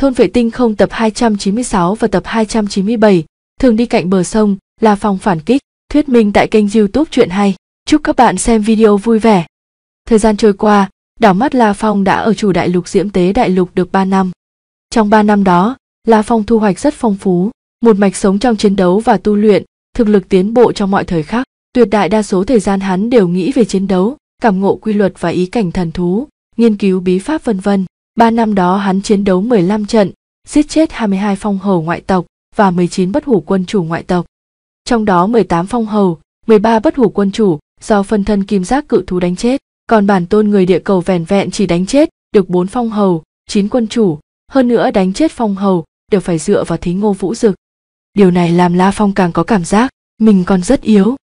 Thôn vệ tinh không tập 296 và tập 297, thường đi cạnh bờ sông, là phòng phản kích, thuyết minh tại kênh youtube chuyện hay. Chúc các bạn xem video vui vẻ. Thời gian trôi qua, đảo mắt La Phong đã ở chủ đại lục diễm tế đại lục được 3 năm. Trong 3 năm đó, La Phong thu hoạch rất phong phú, một mạch sống trong chiến đấu và tu luyện, thực lực tiến bộ trong mọi thời khắc. Tuyệt đại đa số thời gian hắn đều nghĩ về chiến đấu, cảm ngộ quy luật và ý cảnh thần thú, nghiên cứu bí pháp vân vân. Ba năm đó hắn chiến đấu 15 trận, giết chết 22 phong hầu ngoại tộc và 19 bất hủ quân chủ ngoại tộc. Trong đó 18 phong hầu, 13 bất hủ quân chủ do phân thân kim giác cự thú đánh chết, còn bản tôn người địa cầu vẻn vẹn chỉ đánh chết được 4 phong hầu, 9 quân chủ, hơn nữa đánh chết phong hầu đều phải dựa vào thí ngô vũ dực. Điều này làm La Phong càng có cảm giác mình còn rất yếu.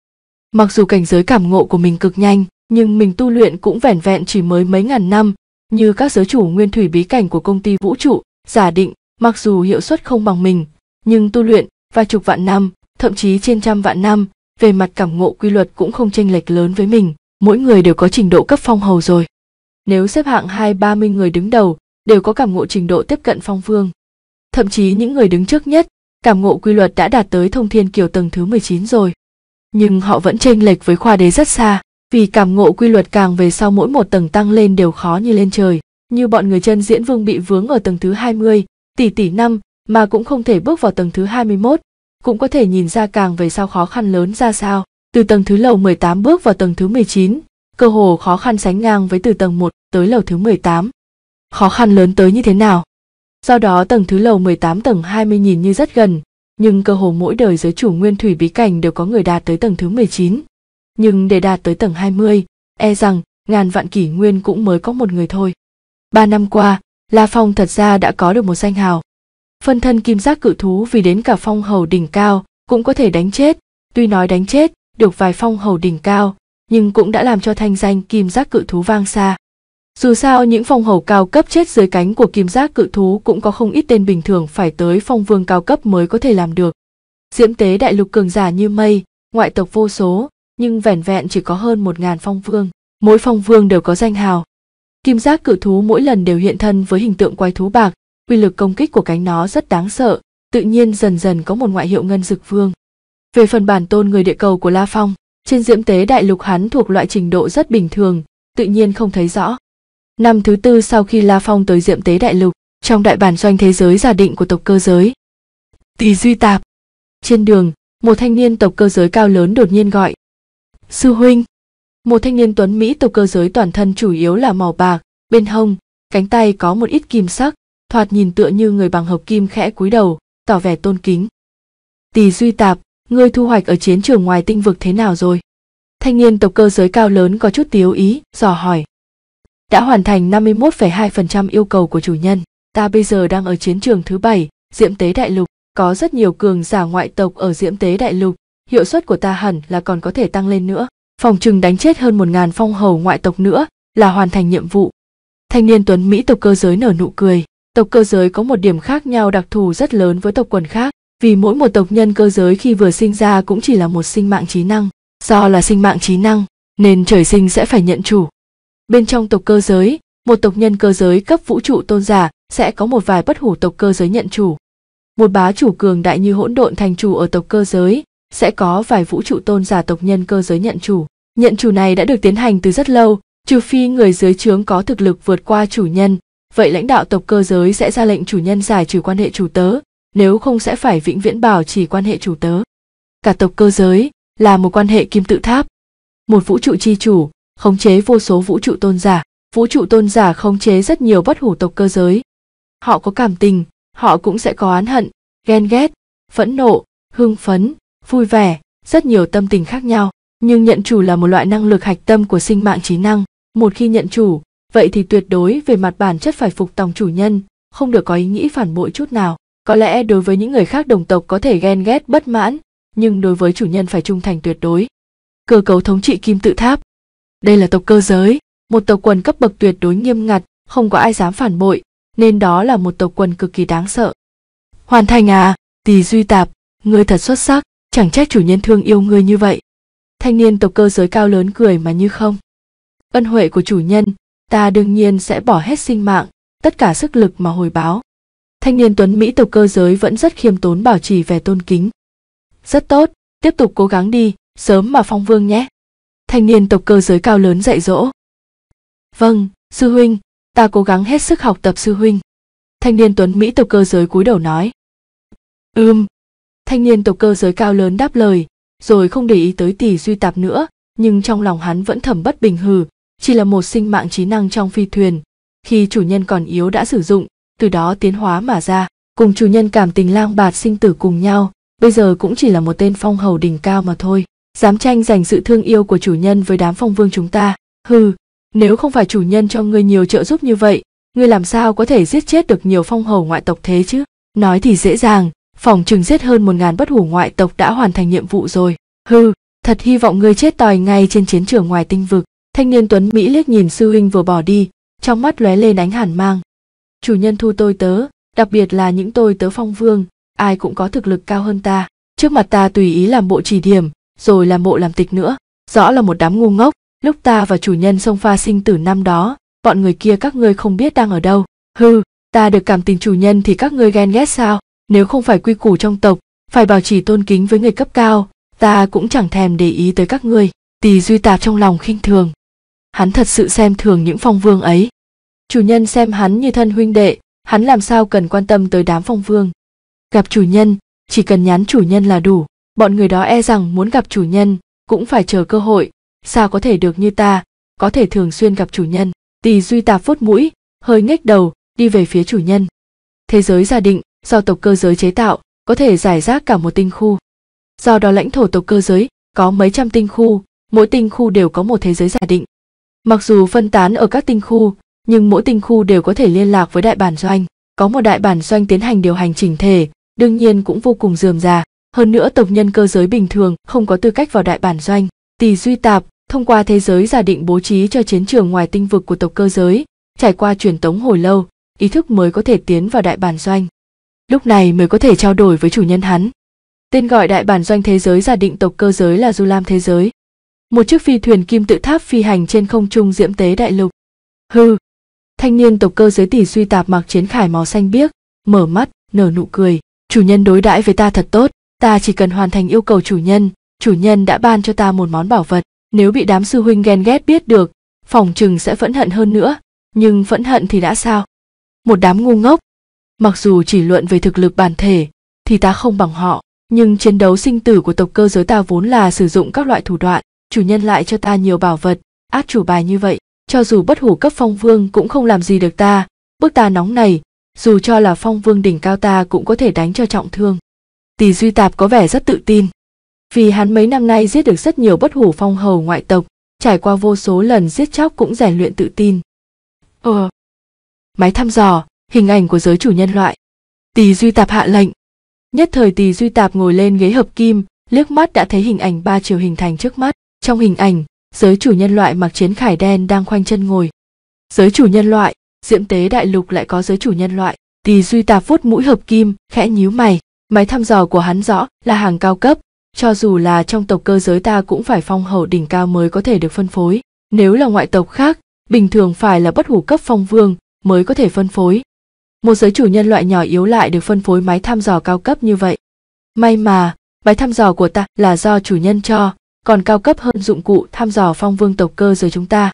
Mặc dù cảnh giới cảm ngộ của mình cực nhanh, nhưng mình tu luyện cũng vẻn vẹn chỉ mới mấy ngàn năm như các giới chủ nguyên thủy bí cảnh của công ty vũ trụ, giả định, mặc dù hiệu suất không bằng mình, nhưng tu luyện vài chục vạn năm, thậm chí trên trăm vạn năm, về mặt cảm ngộ quy luật cũng không chênh lệch lớn với mình, mỗi người đều có trình độ cấp phong hầu rồi. Nếu xếp hạng hai ba mươi người đứng đầu, đều có cảm ngộ trình độ tiếp cận phong vương. Thậm chí những người đứng trước nhất, cảm ngộ quy luật đã đạt tới thông thiên kiểu tầng thứ 19 rồi. Nhưng họ vẫn chênh lệch với khoa đế rất xa vì cảm ngộ quy luật càng về sau mỗi một tầng tăng lên đều khó như lên trời. Như bọn người chân diễn vương bị vướng ở tầng thứ 20, tỷ tỷ năm mà cũng không thể bước vào tầng thứ 21, cũng có thể nhìn ra càng về sau khó khăn lớn ra sao. Từ tầng thứ lầu 18 bước vào tầng thứ 19, cơ hồ khó khăn sánh ngang với từ tầng 1 tới lầu thứ 18. Khó khăn lớn tới như thế nào? Do đó tầng thứ lầu 18 tầng 20 nhìn như rất gần, nhưng cơ hồ mỗi đời giới chủ nguyên thủy bí cảnh đều có người đạt tới tầng thứ 19 nhưng để đạt tới tầng 20, e rằng ngàn vạn kỷ nguyên cũng mới có một người thôi. Ba năm qua, La Phong thật ra đã có được một danh hào. Phân thân kim giác cự thú vì đến cả phong hầu đỉnh cao cũng có thể đánh chết, tuy nói đánh chết được vài phong hầu đỉnh cao, nhưng cũng đã làm cho thanh danh kim giác cự thú vang xa. Dù sao những phong hầu cao cấp chết dưới cánh của kim giác cự thú cũng có không ít tên bình thường phải tới phong vương cao cấp mới có thể làm được. Diễm tế đại lục cường giả như mây, ngoại tộc vô số, nhưng vẻn vẹn chỉ có hơn một ngàn phong vương mỗi phong vương đều có danh hào kim giác cử thú mỗi lần đều hiện thân với hình tượng quái thú bạc quy lực công kích của cánh nó rất đáng sợ tự nhiên dần dần có một ngoại hiệu ngân dực vương về phần bản tôn người địa cầu của la phong trên diễm tế đại lục hắn thuộc loại trình độ rất bình thường tự nhiên không thấy rõ năm thứ tư sau khi la phong tới diễm tế đại lục trong đại bản doanh thế giới giả định của tộc cơ giới tỳ duy tạp trên đường một thanh niên tộc cơ giới cao lớn đột nhiên gọi Sư huynh, một thanh niên tuấn Mỹ tộc cơ giới toàn thân chủ yếu là màu bạc, bên hông, cánh tay có một ít kim sắc, thoạt nhìn tựa như người bằng hợp kim khẽ cúi đầu, tỏ vẻ tôn kính. Tỳ Duy Tạp, ngươi thu hoạch ở chiến trường ngoài tinh vực thế nào rồi? Thanh niên tộc cơ giới cao lớn có chút tiếu ý, dò hỏi. Đã hoàn thành 51,2% yêu cầu của chủ nhân. Ta bây giờ đang ở chiến trường thứ bảy, Diễm Tế Đại Lục. Có rất nhiều cường giả ngoại tộc ở Diễm Tế Đại Lục, hiệu suất của ta hẳn là còn có thể tăng lên nữa. Phòng trừng đánh chết hơn một ngàn phong hầu ngoại tộc nữa là hoàn thành nhiệm vụ. Thanh niên tuấn Mỹ tộc cơ giới nở nụ cười. Tộc cơ giới có một điểm khác nhau đặc thù rất lớn với tộc quần khác, vì mỗi một tộc nhân cơ giới khi vừa sinh ra cũng chỉ là một sinh mạng trí năng. Do là sinh mạng trí năng, nên trời sinh sẽ phải nhận chủ. Bên trong tộc cơ giới, một tộc nhân cơ giới cấp vũ trụ tôn giả sẽ có một vài bất hủ tộc cơ giới nhận chủ. Một bá chủ cường đại như hỗn độn thành chủ ở tộc cơ giới sẽ có vài vũ trụ tôn giả tộc nhân cơ giới nhận chủ. Nhận chủ này đã được tiến hành từ rất lâu, trừ phi người dưới trướng có thực lực vượt qua chủ nhân, vậy lãnh đạo tộc cơ giới sẽ ra lệnh chủ nhân giải trừ quan hệ chủ tớ, nếu không sẽ phải vĩnh viễn bảo trì quan hệ chủ tớ. Cả tộc cơ giới là một quan hệ kim tự tháp, một vũ trụ chi chủ, khống chế vô số vũ trụ tôn giả, vũ trụ tôn giả khống chế rất nhiều bất hủ tộc cơ giới. Họ có cảm tình, họ cũng sẽ có án hận, ghen ghét, phẫn nộ, hưng phấn, vui vẻ, rất nhiều tâm tình khác nhau, nhưng nhận chủ là một loại năng lực hạch tâm của sinh mạng trí năng, một khi nhận chủ, vậy thì tuyệt đối về mặt bản chất phải phục tòng chủ nhân, không được có ý nghĩ phản bội chút nào. Có lẽ đối với những người khác đồng tộc có thể ghen ghét bất mãn, nhưng đối với chủ nhân phải trung thành tuyệt đối. Cơ cấu thống trị kim tự tháp. Đây là tộc cơ giới, một tộc quần cấp bậc tuyệt đối nghiêm ngặt, không có ai dám phản bội, nên đó là một tộc quần cực kỳ đáng sợ. Hoàn thành à, Tỳ Duy Tạp, ngươi thật xuất sắc chẳng trách chủ nhân thương yêu ngươi như vậy thanh niên tộc cơ giới cao lớn cười mà như không ân huệ của chủ nhân ta đương nhiên sẽ bỏ hết sinh mạng tất cả sức lực mà hồi báo thanh niên tuấn mỹ tộc cơ giới vẫn rất khiêm tốn bảo trì vẻ tôn kính rất tốt tiếp tục cố gắng đi sớm mà phong vương nhé thanh niên tộc cơ giới cao lớn dạy dỗ vâng sư huynh ta cố gắng hết sức học tập sư huynh thanh niên tuấn mỹ tộc cơ giới cúi đầu nói ưm ừ, thanh niên tộc cơ giới cao lớn đáp lời rồi không để ý tới tỷ duy tạp nữa nhưng trong lòng hắn vẫn thầm bất bình hừ chỉ là một sinh mạng trí năng trong phi thuyền khi chủ nhân còn yếu đã sử dụng từ đó tiến hóa mà ra cùng chủ nhân cảm tình lang bạt sinh tử cùng nhau bây giờ cũng chỉ là một tên phong hầu đỉnh cao mà thôi dám tranh giành sự thương yêu của chủ nhân với đám phong vương chúng ta hừ nếu không phải chủ nhân cho ngươi nhiều trợ giúp như vậy ngươi làm sao có thể giết chết được nhiều phong hầu ngoại tộc thế chứ nói thì dễ dàng phòng chừng giết hơn một ngàn bất hủ ngoại tộc đã hoàn thành nhiệm vụ rồi. Hừ, thật hy vọng ngươi chết tòi ngay trên chiến trường ngoài tinh vực. Thanh niên Tuấn Mỹ liếc nhìn sư huynh vừa bỏ đi, trong mắt lóe lên ánh hàn mang. Chủ nhân thu tôi tớ, đặc biệt là những tôi tớ phong vương, ai cũng có thực lực cao hơn ta. Trước mặt ta tùy ý làm bộ chỉ điểm, rồi làm bộ làm tịch nữa. Rõ là một đám ngu ngốc, lúc ta và chủ nhân sông pha sinh tử năm đó, bọn người kia các ngươi không biết đang ở đâu. Hừ, ta được cảm tình chủ nhân thì các ngươi ghen ghét sao? nếu không phải quy củ trong tộc phải bảo trì tôn kính với người cấp cao ta cũng chẳng thèm để ý tới các ngươi tỳ duy tạp trong lòng khinh thường hắn thật sự xem thường những phong vương ấy chủ nhân xem hắn như thân huynh đệ hắn làm sao cần quan tâm tới đám phong vương gặp chủ nhân chỉ cần nhắn chủ nhân là đủ bọn người đó e rằng muốn gặp chủ nhân cũng phải chờ cơ hội sao có thể được như ta có thể thường xuyên gặp chủ nhân tỳ duy tạp vuốt mũi hơi nhếch đầu đi về phía chủ nhân thế giới giả định do tộc cơ giới chế tạo có thể giải rác cả một tinh khu do đó lãnh thổ tộc cơ giới có mấy trăm tinh khu mỗi tinh khu đều có một thế giới giả định mặc dù phân tán ở các tinh khu nhưng mỗi tinh khu đều có thể liên lạc với đại bản doanh có một đại bản doanh tiến hành điều hành chỉnh thể đương nhiên cũng vô cùng dườm già hơn nữa tộc nhân cơ giới bình thường không có tư cách vào đại bản doanh tỳ duy tạp thông qua thế giới giả định bố trí cho chiến trường ngoài tinh vực của tộc cơ giới trải qua truyền tống hồi lâu ý thức mới có thể tiến vào đại bản doanh lúc này mới có thể trao đổi với chủ nhân hắn. Tên gọi đại bản doanh thế giới giả định tộc cơ giới là Du Lam thế giới. Một chiếc phi thuyền kim tự tháp phi hành trên không trung diễm tế đại lục. Hừ. Thanh niên tộc cơ giới tỷ suy tạp mặc chiến khải màu xanh biếc, mở mắt, nở nụ cười, chủ nhân đối đãi với ta thật tốt, ta chỉ cần hoàn thành yêu cầu chủ nhân, chủ nhân đã ban cho ta một món bảo vật, nếu bị đám sư huynh ghen ghét biết được, phòng chừng sẽ phẫn hận hơn nữa, nhưng phẫn hận thì đã sao? Một đám ngu ngốc, mặc dù chỉ luận về thực lực bản thể thì ta không bằng họ nhưng chiến đấu sinh tử của tộc cơ giới ta vốn là sử dụng các loại thủ đoạn chủ nhân lại cho ta nhiều bảo vật át chủ bài như vậy cho dù bất hủ cấp phong vương cũng không làm gì được ta bước ta nóng này dù cho là phong vương đỉnh cao ta cũng có thể đánh cho trọng thương tỷ duy tạp có vẻ rất tự tin vì hắn mấy năm nay giết được rất nhiều bất hủ phong hầu ngoại tộc trải qua vô số lần giết chóc cũng rèn luyện tự tin ờ máy thăm dò hình ảnh của giới chủ nhân loại tỳ duy tạp hạ lệnh nhất thời tỳ duy tạp ngồi lên ghế hợp kim liếc mắt đã thấy hình ảnh ba chiều hình thành trước mắt trong hình ảnh giới chủ nhân loại mặc chiến khải đen đang khoanh chân ngồi giới chủ nhân loại diễm tế đại lục lại có giới chủ nhân loại tỳ duy tạp vuốt mũi hợp kim khẽ nhíu mày máy thăm dò của hắn rõ là hàng cao cấp cho dù là trong tộc cơ giới ta cũng phải phong hầu đỉnh cao mới có thể được phân phối nếu là ngoại tộc khác bình thường phải là bất hủ cấp phong vương mới có thể phân phối một giới chủ nhân loại nhỏ yếu lại được phân phối máy thăm dò cao cấp như vậy may mà máy thăm dò của ta là do chủ nhân cho còn cao cấp hơn dụng cụ thăm dò phong vương tộc cơ giới chúng ta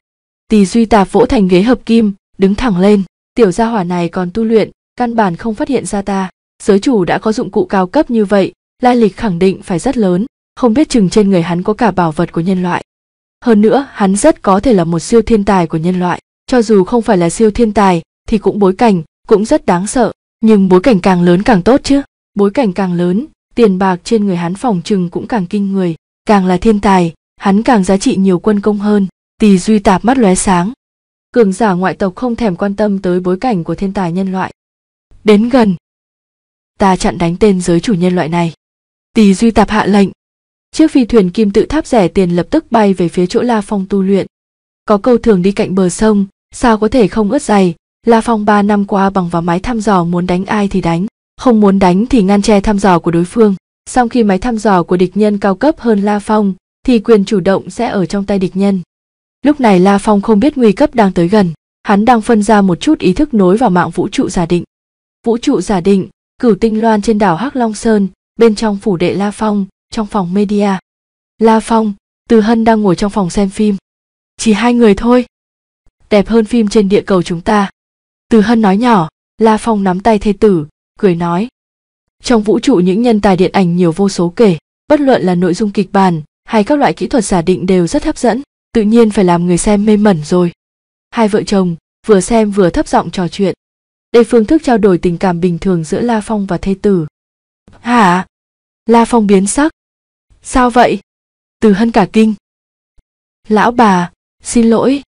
tỳ duy tạp vỗ thành ghế hợp kim đứng thẳng lên tiểu gia hỏa này còn tu luyện căn bản không phát hiện ra ta giới chủ đã có dụng cụ cao cấp như vậy lai lịch khẳng định phải rất lớn không biết chừng trên người hắn có cả bảo vật của nhân loại hơn nữa hắn rất có thể là một siêu thiên tài của nhân loại cho dù không phải là siêu thiên tài thì cũng bối cảnh cũng rất đáng sợ nhưng bối cảnh càng lớn càng tốt chứ bối cảnh càng lớn tiền bạc trên người hắn phòng trừng cũng càng kinh người càng là thiên tài hắn càng giá trị nhiều quân công hơn tỳ duy tạp mắt lóe sáng cường giả ngoại tộc không thèm quan tâm tới bối cảnh của thiên tài nhân loại đến gần ta chặn đánh tên giới chủ nhân loại này tỳ duy tạp hạ lệnh chiếc phi thuyền kim tự tháp rẻ tiền lập tức bay về phía chỗ la phong tu luyện có câu thường đi cạnh bờ sông sao có thể không ướt dày La Phong ba năm qua bằng vào máy thăm dò muốn đánh ai thì đánh, không muốn đánh thì ngăn che thăm dò của đối phương. Sau khi máy thăm dò của địch nhân cao cấp hơn La Phong, thì quyền chủ động sẽ ở trong tay địch nhân. Lúc này La Phong không biết nguy cấp đang tới gần, hắn đang phân ra một chút ý thức nối vào mạng vũ trụ giả định. Vũ trụ giả định, cửu tinh loan trên đảo Hắc Long Sơn, bên trong phủ đệ La Phong, trong phòng media. La Phong, Từ Hân đang ngồi trong phòng xem phim. Chỉ hai người thôi. Đẹp hơn phim trên địa cầu chúng ta từ hân nói nhỏ la phong nắm tay thê tử cười nói trong vũ trụ những nhân tài điện ảnh nhiều vô số kể bất luận là nội dung kịch bản hay các loại kỹ thuật giả định đều rất hấp dẫn tự nhiên phải làm người xem mê mẩn rồi hai vợ chồng vừa xem vừa thấp giọng trò chuyện đây phương thức trao đổi tình cảm bình thường giữa la phong và thê tử hả la phong biến sắc sao vậy từ hân cả kinh lão bà xin lỗi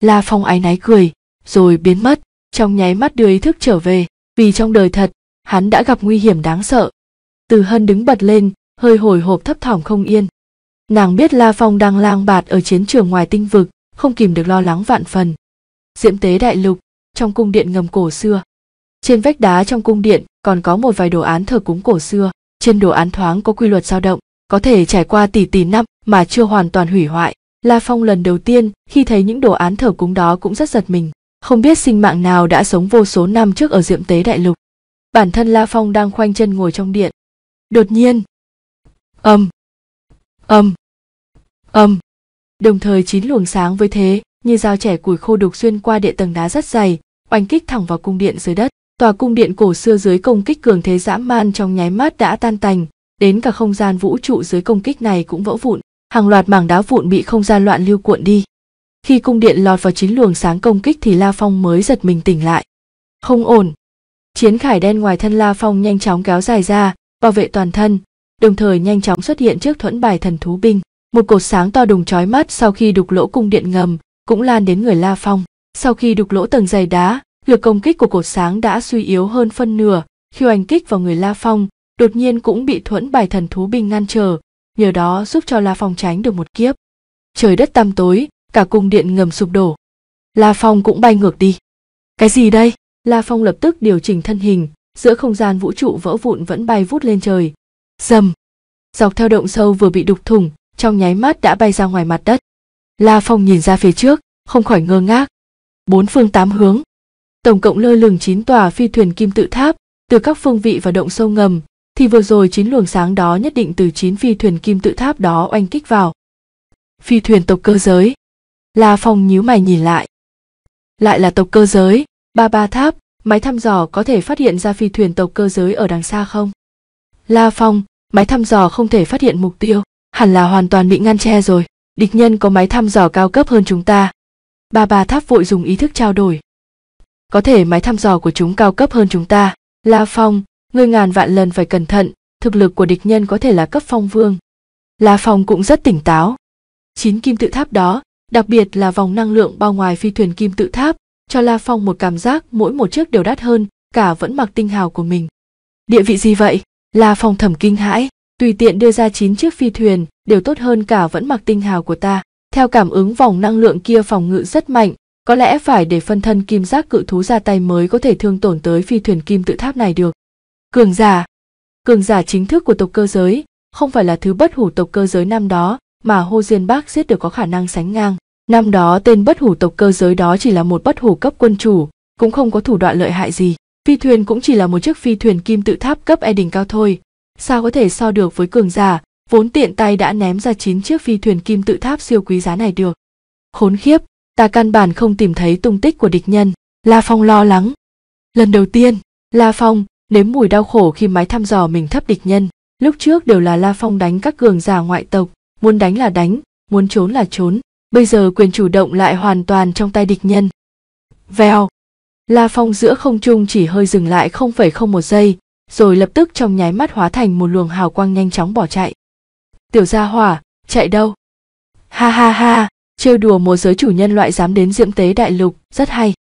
la phong áy náy cười rồi biến mất trong nháy mắt đưa ý thức trở về vì trong đời thật hắn đã gặp nguy hiểm đáng sợ từ hân đứng bật lên hơi hồi hộp thấp thỏm không yên nàng biết la phong đang lang bạt ở chiến trường ngoài tinh vực không kìm được lo lắng vạn phần diễm tế đại lục trong cung điện ngầm cổ xưa trên vách đá trong cung điện còn có một vài đồ án thờ cúng cổ xưa trên đồ án thoáng có quy luật dao động có thể trải qua tỷ tỷ năm mà chưa hoàn toàn hủy hoại la phong lần đầu tiên khi thấy những đồ án thờ cúng đó cũng rất giật mình không biết sinh mạng nào đã sống vô số năm trước ở diệm tế đại lục bản thân la phong đang khoanh chân ngồi trong điện đột nhiên âm âm âm đồng thời chín luồng sáng với thế như dao trẻ củi khô đục xuyên qua địa tầng đá rất dày oanh kích thẳng vào cung điện dưới đất tòa cung điện cổ xưa dưới công kích cường thế dã man trong nháy mắt đã tan tành đến cả không gian vũ trụ dưới công kích này cũng vỡ vụn hàng loạt mảng đá vụn bị không gian loạn lưu cuộn đi khi cung điện lọt vào chín luồng sáng công kích thì La Phong mới giật mình tỉnh lại. Không ổn. Chiến khải đen ngoài thân La Phong nhanh chóng kéo dài ra, bảo vệ toàn thân, đồng thời nhanh chóng xuất hiện trước thuẫn bài thần thú binh. Một cột sáng to đùng chói mắt sau khi đục lỗ cung điện ngầm, cũng lan đến người La Phong. Sau khi đục lỗ tầng dày đá, lực công kích của cột sáng đã suy yếu hơn phân nửa, khi oanh kích vào người La Phong, đột nhiên cũng bị thuẫn bài thần thú binh ngăn trở, nhờ đó giúp cho La Phong tránh được một kiếp. Trời đất tăm tối, cả cung điện ngầm sụp đổ. La Phong cũng bay ngược đi. Cái gì đây? La Phong lập tức điều chỉnh thân hình, giữa không gian vũ trụ vỡ vụn vẫn bay vút lên trời. Dầm! Dọc theo động sâu vừa bị đục thủng, trong nháy mắt đã bay ra ngoài mặt đất. La Phong nhìn ra phía trước, không khỏi ngơ ngác. Bốn phương tám hướng. Tổng cộng lơ lửng chín tòa phi thuyền kim tự tháp, từ các phương vị và động sâu ngầm, thì vừa rồi chín luồng sáng đó nhất định từ chín phi thuyền kim tự tháp đó oanh kích vào. Phi thuyền tộc cơ giới, La Phong nhíu mày nhìn lại. Lại là tộc cơ giới, ba ba tháp, máy thăm dò có thể phát hiện ra phi thuyền tộc cơ giới ở đằng xa không? La Phong, máy thăm dò không thể phát hiện mục tiêu, hẳn là hoàn toàn bị ngăn che rồi, địch nhân có máy thăm dò cao cấp hơn chúng ta. Ba ba tháp vội dùng ý thức trao đổi. Có thể máy thăm dò của chúng cao cấp hơn chúng ta. La Phong, người ngàn vạn lần phải cẩn thận, thực lực của địch nhân có thể là cấp phong vương. La Phong cũng rất tỉnh táo. Chín kim tự tháp đó đặc biệt là vòng năng lượng bao ngoài phi thuyền kim tự tháp, cho La Phong một cảm giác mỗi một chiếc đều đắt hơn, cả vẫn mặc tinh hào của mình. Địa vị gì vậy? La Phong thầm kinh hãi, tùy tiện đưa ra 9 chiếc phi thuyền đều tốt hơn cả vẫn mặc tinh hào của ta. Theo cảm ứng vòng năng lượng kia phòng ngự rất mạnh, có lẽ phải để phân thân kim giác cự thú ra tay mới có thể thương tổn tới phi thuyền kim tự tháp này được. Cường giả Cường giả chính thức của tộc cơ giới, không phải là thứ bất hủ tộc cơ giới năm đó, mà hô Diên Bác giết được có khả năng sánh ngang. Năm đó tên bất hủ tộc cơ giới đó chỉ là một bất hủ cấp quân chủ, cũng không có thủ đoạn lợi hại gì. Phi thuyền cũng chỉ là một chiếc phi thuyền kim tự tháp cấp e đỉnh cao thôi. Sao có thể so được với cường giả, vốn tiện tay đã ném ra 9 chiếc phi thuyền kim tự tháp siêu quý giá này được. Khốn khiếp, ta căn bản không tìm thấy tung tích của địch nhân. La Phong lo lắng. Lần đầu tiên, La Phong nếm mùi đau khổ khi máy thăm dò mình thấp địch nhân. Lúc trước đều là La Phong đánh các cường giả ngoại tộc, muốn đánh là đánh muốn trốn là trốn bây giờ quyền chủ động lại hoàn toàn trong tay địch nhân vèo la phong giữa không trung chỉ hơi dừng lại không không một giây rồi lập tức trong nháy mắt hóa thành một luồng hào quang nhanh chóng bỏ chạy tiểu gia hỏa chạy đâu ha ha ha trêu đùa một giới chủ nhân loại dám đến diễm tế đại lục rất hay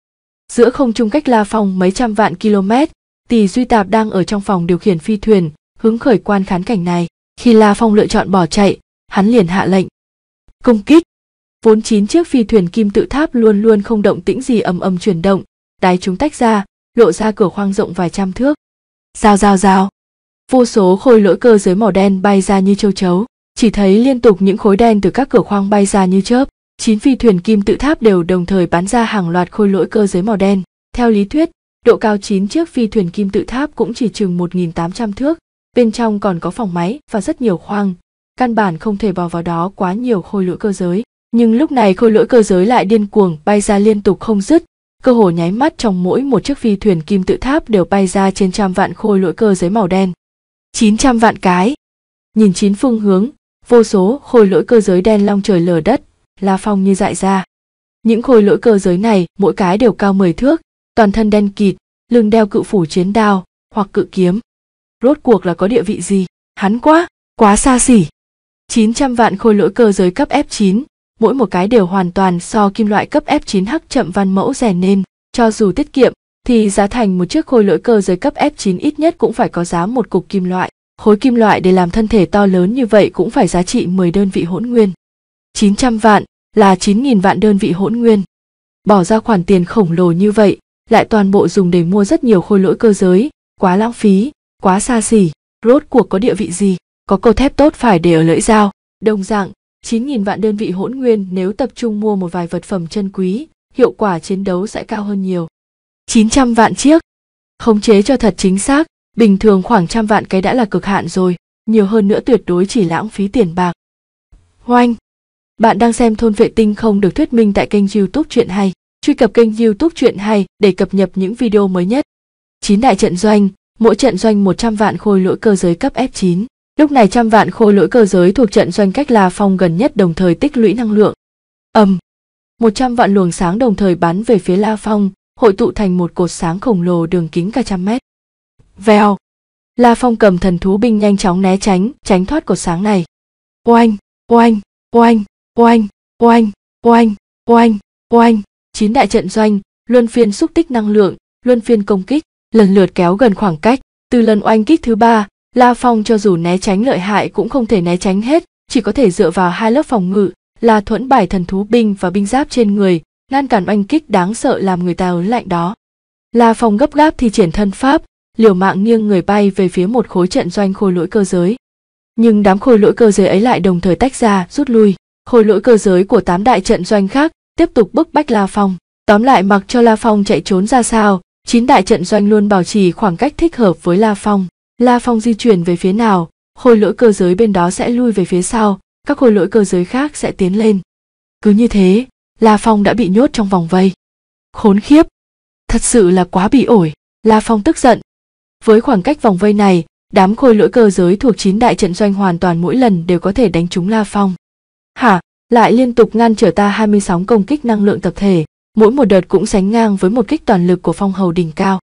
giữa không trung cách la phong mấy trăm vạn km tỷ duy tạp đang ở trong phòng điều khiển phi thuyền hứng khởi quan khán cảnh này khi la phong lựa chọn bỏ chạy hắn liền hạ lệnh công kích vốn chín chiếc phi thuyền kim tự tháp luôn luôn không động tĩnh gì ầm ầm chuyển động đáy chúng tách ra lộ ra cửa khoang rộng vài trăm thước rào rào rào vô số khôi lỗi cơ giới màu đen bay ra như châu chấu chỉ thấy liên tục những khối đen từ các cửa khoang bay ra như chớp chín phi thuyền kim tự tháp đều đồng thời bắn ra hàng loạt khôi lỗi cơ giới màu đen theo lý thuyết độ cao chín chiếc phi thuyền kim tự tháp cũng chỉ chừng một nghìn tám trăm thước, bên trong còn có phòng máy và rất nhiều khoang, căn bản không thể bỏ vào đó quá nhiều khôi lỗi cơ giới nhưng lúc này khôi lỗi cơ giới lại điên cuồng bay ra liên tục không dứt cơ hồ nháy mắt trong mỗi một chiếc phi thuyền kim tự tháp đều bay ra trên trăm vạn khôi lỗi cơ giới màu đen 900 vạn cái nhìn chín phương hướng vô số khôi lỗi cơ giới đen long trời lở đất la phong như dại ra những khôi lỗi cơ giới này mỗi cái đều cao 10 thước toàn thân đen kịt lưng đeo cự phủ chiến đao hoặc cự kiếm rốt cuộc là có địa vị gì hắn quá quá xa xỉ 900 vạn khôi lỗi cơ giới cấp F9, mỗi một cái đều hoàn toàn so kim loại cấp F9H chậm văn mẫu rèn nên, cho dù tiết kiệm, thì giá thành một chiếc khôi lỗi cơ giới cấp F9 ít nhất cũng phải có giá một cục kim loại. Khối kim loại để làm thân thể to lớn như vậy cũng phải giá trị 10 đơn vị hỗn nguyên. 900 vạn là 9.000 vạn đơn vị hỗn nguyên. Bỏ ra khoản tiền khổng lồ như vậy, lại toàn bộ dùng để mua rất nhiều khôi lỗi cơ giới, quá lãng phí, quá xa xỉ, rốt cuộc có địa vị gì? có câu thép tốt phải để ở lưỡi dao đồng dạng 9.000 vạn đơn vị hỗn nguyên nếu tập trung mua một vài vật phẩm chân quý, hiệu quả chiến đấu sẽ cao hơn nhiều. 900 vạn chiếc. Khống chế cho thật chính xác, bình thường khoảng trăm vạn cái đã là cực hạn rồi, nhiều hơn nữa tuyệt đối chỉ lãng phí tiền bạc. Hoanh! Bạn đang xem Thôn Vệ Tinh không được thuyết minh tại kênh youtube Chuyện Hay. Truy cập kênh youtube Chuyện Hay để cập nhật những video mới nhất. 9 đại trận doanh, mỗi trận doanh 100 vạn khôi lỗi cơ giới cấp F9. Lúc này trăm vạn khôi lỗi cơ giới thuộc trận doanh cách La Phong gần nhất đồng thời tích lũy năng lượng. Ầm. một trăm vạn luồng sáng đồng thời bắn về phía La Phong, hội tụ thành một cột sáng khổng lồ đường kính cả trăm mét. Vèo. La Phong cầm thần thú binh nhanh chóng né tránh, tránh thoát cột sáng này. Oanh, oanh, oanh, oanh, oanh, oanh, oanh, oanh, chín đại trận doanh, luân phiên xúc tích năng lượng, luân phiên công kích, lần lượt kéo gần khoảng cách, từ lần oanh kích thứ ba, La Phong cho dù né tránh lợi hại cũng không thể né tránh hết, chỉ có thể dựa vào hai lớp phòng ngự, là thuẫn bài thần thú binh và binh giáp trên người, ngăn cản oanh kích đáng sợ làm người ta ớn lạnh đó. La Phong gấp gáp thì triển thân pháp, liều mạng nghiêng người bay về phía một khối trận doanh khôi lỗi cơ giới. Nhưng đám khôi lỗi cơ giới ấy lại đồng thời tách ra, rút lui. Khôi lỗi cơ giới của tám đại trận doanh khác tiếp tục bức bách La Phong. Tóm lại mặc cho La Phong chạy trốn ra sao, chín đại trận doanh luôn bảo trì khoảng cách thích hợp với La Phong. La Phong di chuyển về phía nào, khối lỗi cơ giới bên đó sẽ lui về phía sau, các khối lỗi cơ giới khác sẽ tiến lên. Cứ như thế, La Phong đã bị nhốt trong vòng vây. Khốn khiếp! Thật sự là quá bị ổi, La Phong tức giận. Với khoảng cách vòng vây này, đám khôi lỗi cơ giới thuộc chín đại trận doanh hoàn toàn mỗi lần đều có thể đánh trúng La Phong. Hả, lại liên tục ngăn trở ta 20 sóng công kích năng lượng tập thể, mỗi một đợt cũng sánh ngang với một kích toàn lực của phong hầu đỉnh cao.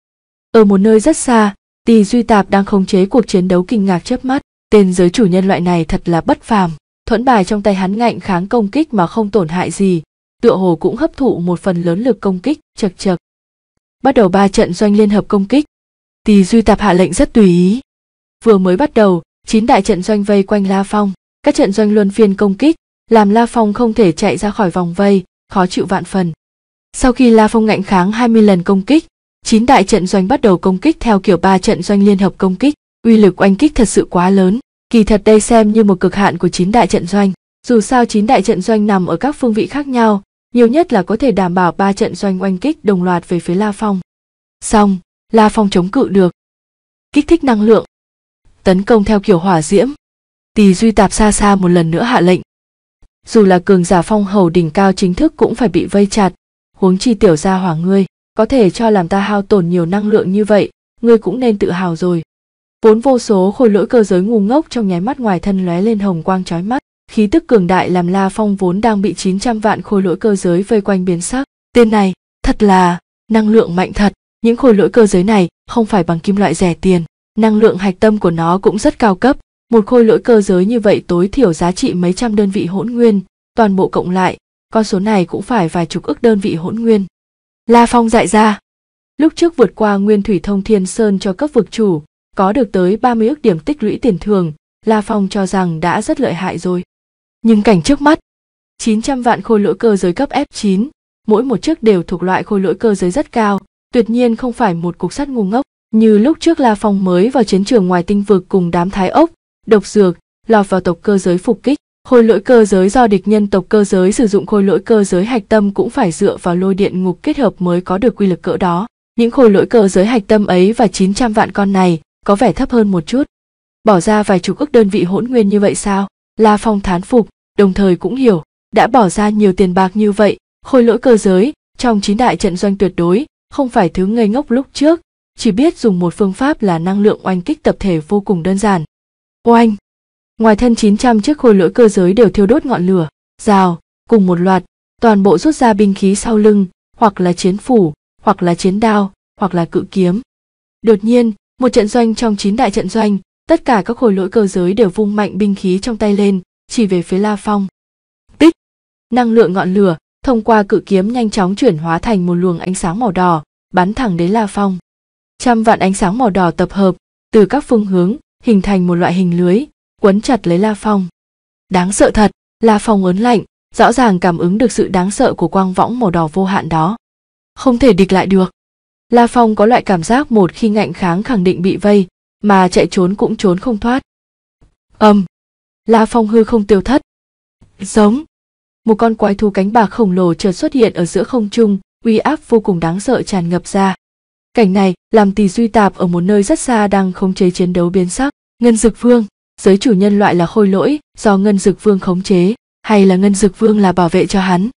Ở một nơi rất xa, Tỳ Duy Tạp đang khống chế cuộc chiến đấu kinh ngạc chớp mắt, tên giới chủ nhân loại này thật là bất phàm. Thuẫn bài trong tay hắn ngạnh kháng công kích mà không tổn hại gì, tựa hồ cũng hấp thụ một phần lớn lực công kích, chật chật. Bắt đầu ba trận doanh liên hợp công kích. Tỳ Duy Tạp hạ lệnh rất tùy ý. Vừa mới bắt đầu, chín đại trận doanh vây quanh La Phong, các trận doanh luân phiên công kích, làm La Phong không thể chạy ra khỏi vòng vây, khó chịu vạn phần. Sau khi La Phong ngạnh kháng 20 lần công kích, Chín đại trận doanh bắt đầu công kích theo kiểu ba trận doanh liên hợp công kích, uy lực oanh kích thật sự quá lớn, kỳ thật đây xem như một cực hạn của chín đại trận doanh. Dù sao chín đại trận doanh nằm ở các phương vị khác nhau, nhiều nhất là có thể đảm bảo ba trận doanh oanh kích đồng loạt về phía La Phong. Xong, La Phong chống cự được. Kích thích năng lượng. Tấn công theo kiểu hỏa diễm. Tỳ Duy Tạp xa xa một lần nữa hạ lệnh. Dù là cường giả phong hầu đỉnh cao chính thức cũng phải bị vây chặt, huống chi tiểu gia hỏa ngươi có thể cho làm ta hao tổn nhiều năng lượng như vậy ngươi cũng nên tự hào rồi vốn vô số khối lỗi cơ giới ngu ngốc trong nháy mắt ngoài thân lóe lên hồng quang trói mắt khí tức cường đại làm la phong vốn đang bị 900 vạn khối lỗi cơ giới vây quanh biến sắc tên này thật là năng lượng mạnh thật những khối lỗi cơ giới này không phải bằng kim loại rẻ tiền năng lượng hạch tâm của nó cũng rất cao cấp một khối lỗi cơ giới như vậy tối thiểu giá trị mấy trăm đơn vị hỗn nguyên toàn bộ cộng lại con số này cũng phải vài chục ức đơn vị hỗn nguyên La Phong dạy ra. Lúc trước vượt qua nguyên thủy thông thiên sơn cho cấp vực chủ, có được tới 30 ước điểm tích lũy tiền thường, La Phong cho rằng đã rất lợi hại rồi. Nhưng cảnh trước mắt, 900 vạn khôi lỗi cơ giới cấp F9, mỗi một chiếc đều thuộc loại khôi lỗi cơ giới rất cao, tuyệt nhiên không phải một cục sắt ngu ngốc. Như lúc trước La Phong mới vào chiến trường ngoài tinh vực cùng đám thái ốc, độc dược, lọt vào tộc cơ giới phục kích, Khôi lỗi cơ giới do địch nhân tộc cơ giới sử dụng khôi lỗi cơ giới hạch tâm cũng phải dựa vào lôi điện ngục kết hợp mới có được quy lực cỡ đó. Những khôi lỗi cơ giới hạch tâm ấy và 900 vạn con này có vẻ thấp hơn một chút. Bỏ ra vài chục ức đơn vị hỗn nguyên như vậy sao? La Phong thán phục, đồng thời cũng hiểu, đã bỏ ra nhiều tiền bạc như vậy, khôi lỗi cơ giới trong chín đại trận doanh tuyệt đối, không phải thứ ngây ngốc lúc trước, chỉ biết dùng một phương pháp là năng lượng oanh kích tập thể vô cùng đơn giản. Oanh, ngoài thân 900 chiếc khôi lỗi cơ giới đều thiêu đốt ngọn lửa, rào, cùng một loạt, toàn bộ rút ra binh khí sau lưng, hoặc là chiến phủ, hoặc là chiến đao, hoặc là cự kiếm. Đột nhiên, một trận doanh trong chín đại trận doanh, tất cả các khối lỗi cơ giới đều vung mạnh binh khí trong tay lên, chỉ về phía La Phong. Tích! Năng lượng ngọn lửa, thông qua cự kiếm nhanh chóng chuyển hóa thành một luồng ánh sáng màu đỏ, bắn thẳng đến La Phong. Trăm vạn ánh sáng màu đỏ tập hợp, từ các phương hướng, hình thành một loại hình lưới, quấn chặt lấy la phong đáng sợ thật la phong ớn lạnh rõ ràng cảm ứng được sự đáng sợ của quang võng màu đỏ vô hạn đó không thể địch lại được la phong có loại cảm giác một khi ngạnh kháng khẳng định bị vây mà chạy trốn cũng trốn không thoát âm um, la phong hư không tiêu thất giống một con quái thú cánh bạc khổng lồ chợt xuất hiện ở giữa không trung uy áp vô cùng đáng sợ tràn ngập ra cảnh này làm tỳ duy tạp ở một nơi rất xa đang khống chế chiến đấu biến sắc ngân dực vương giới chủ nhân loại là khôi lỗi do ngân dực vương khống chế hay là ngân dực vương là bảo vệ cho hắn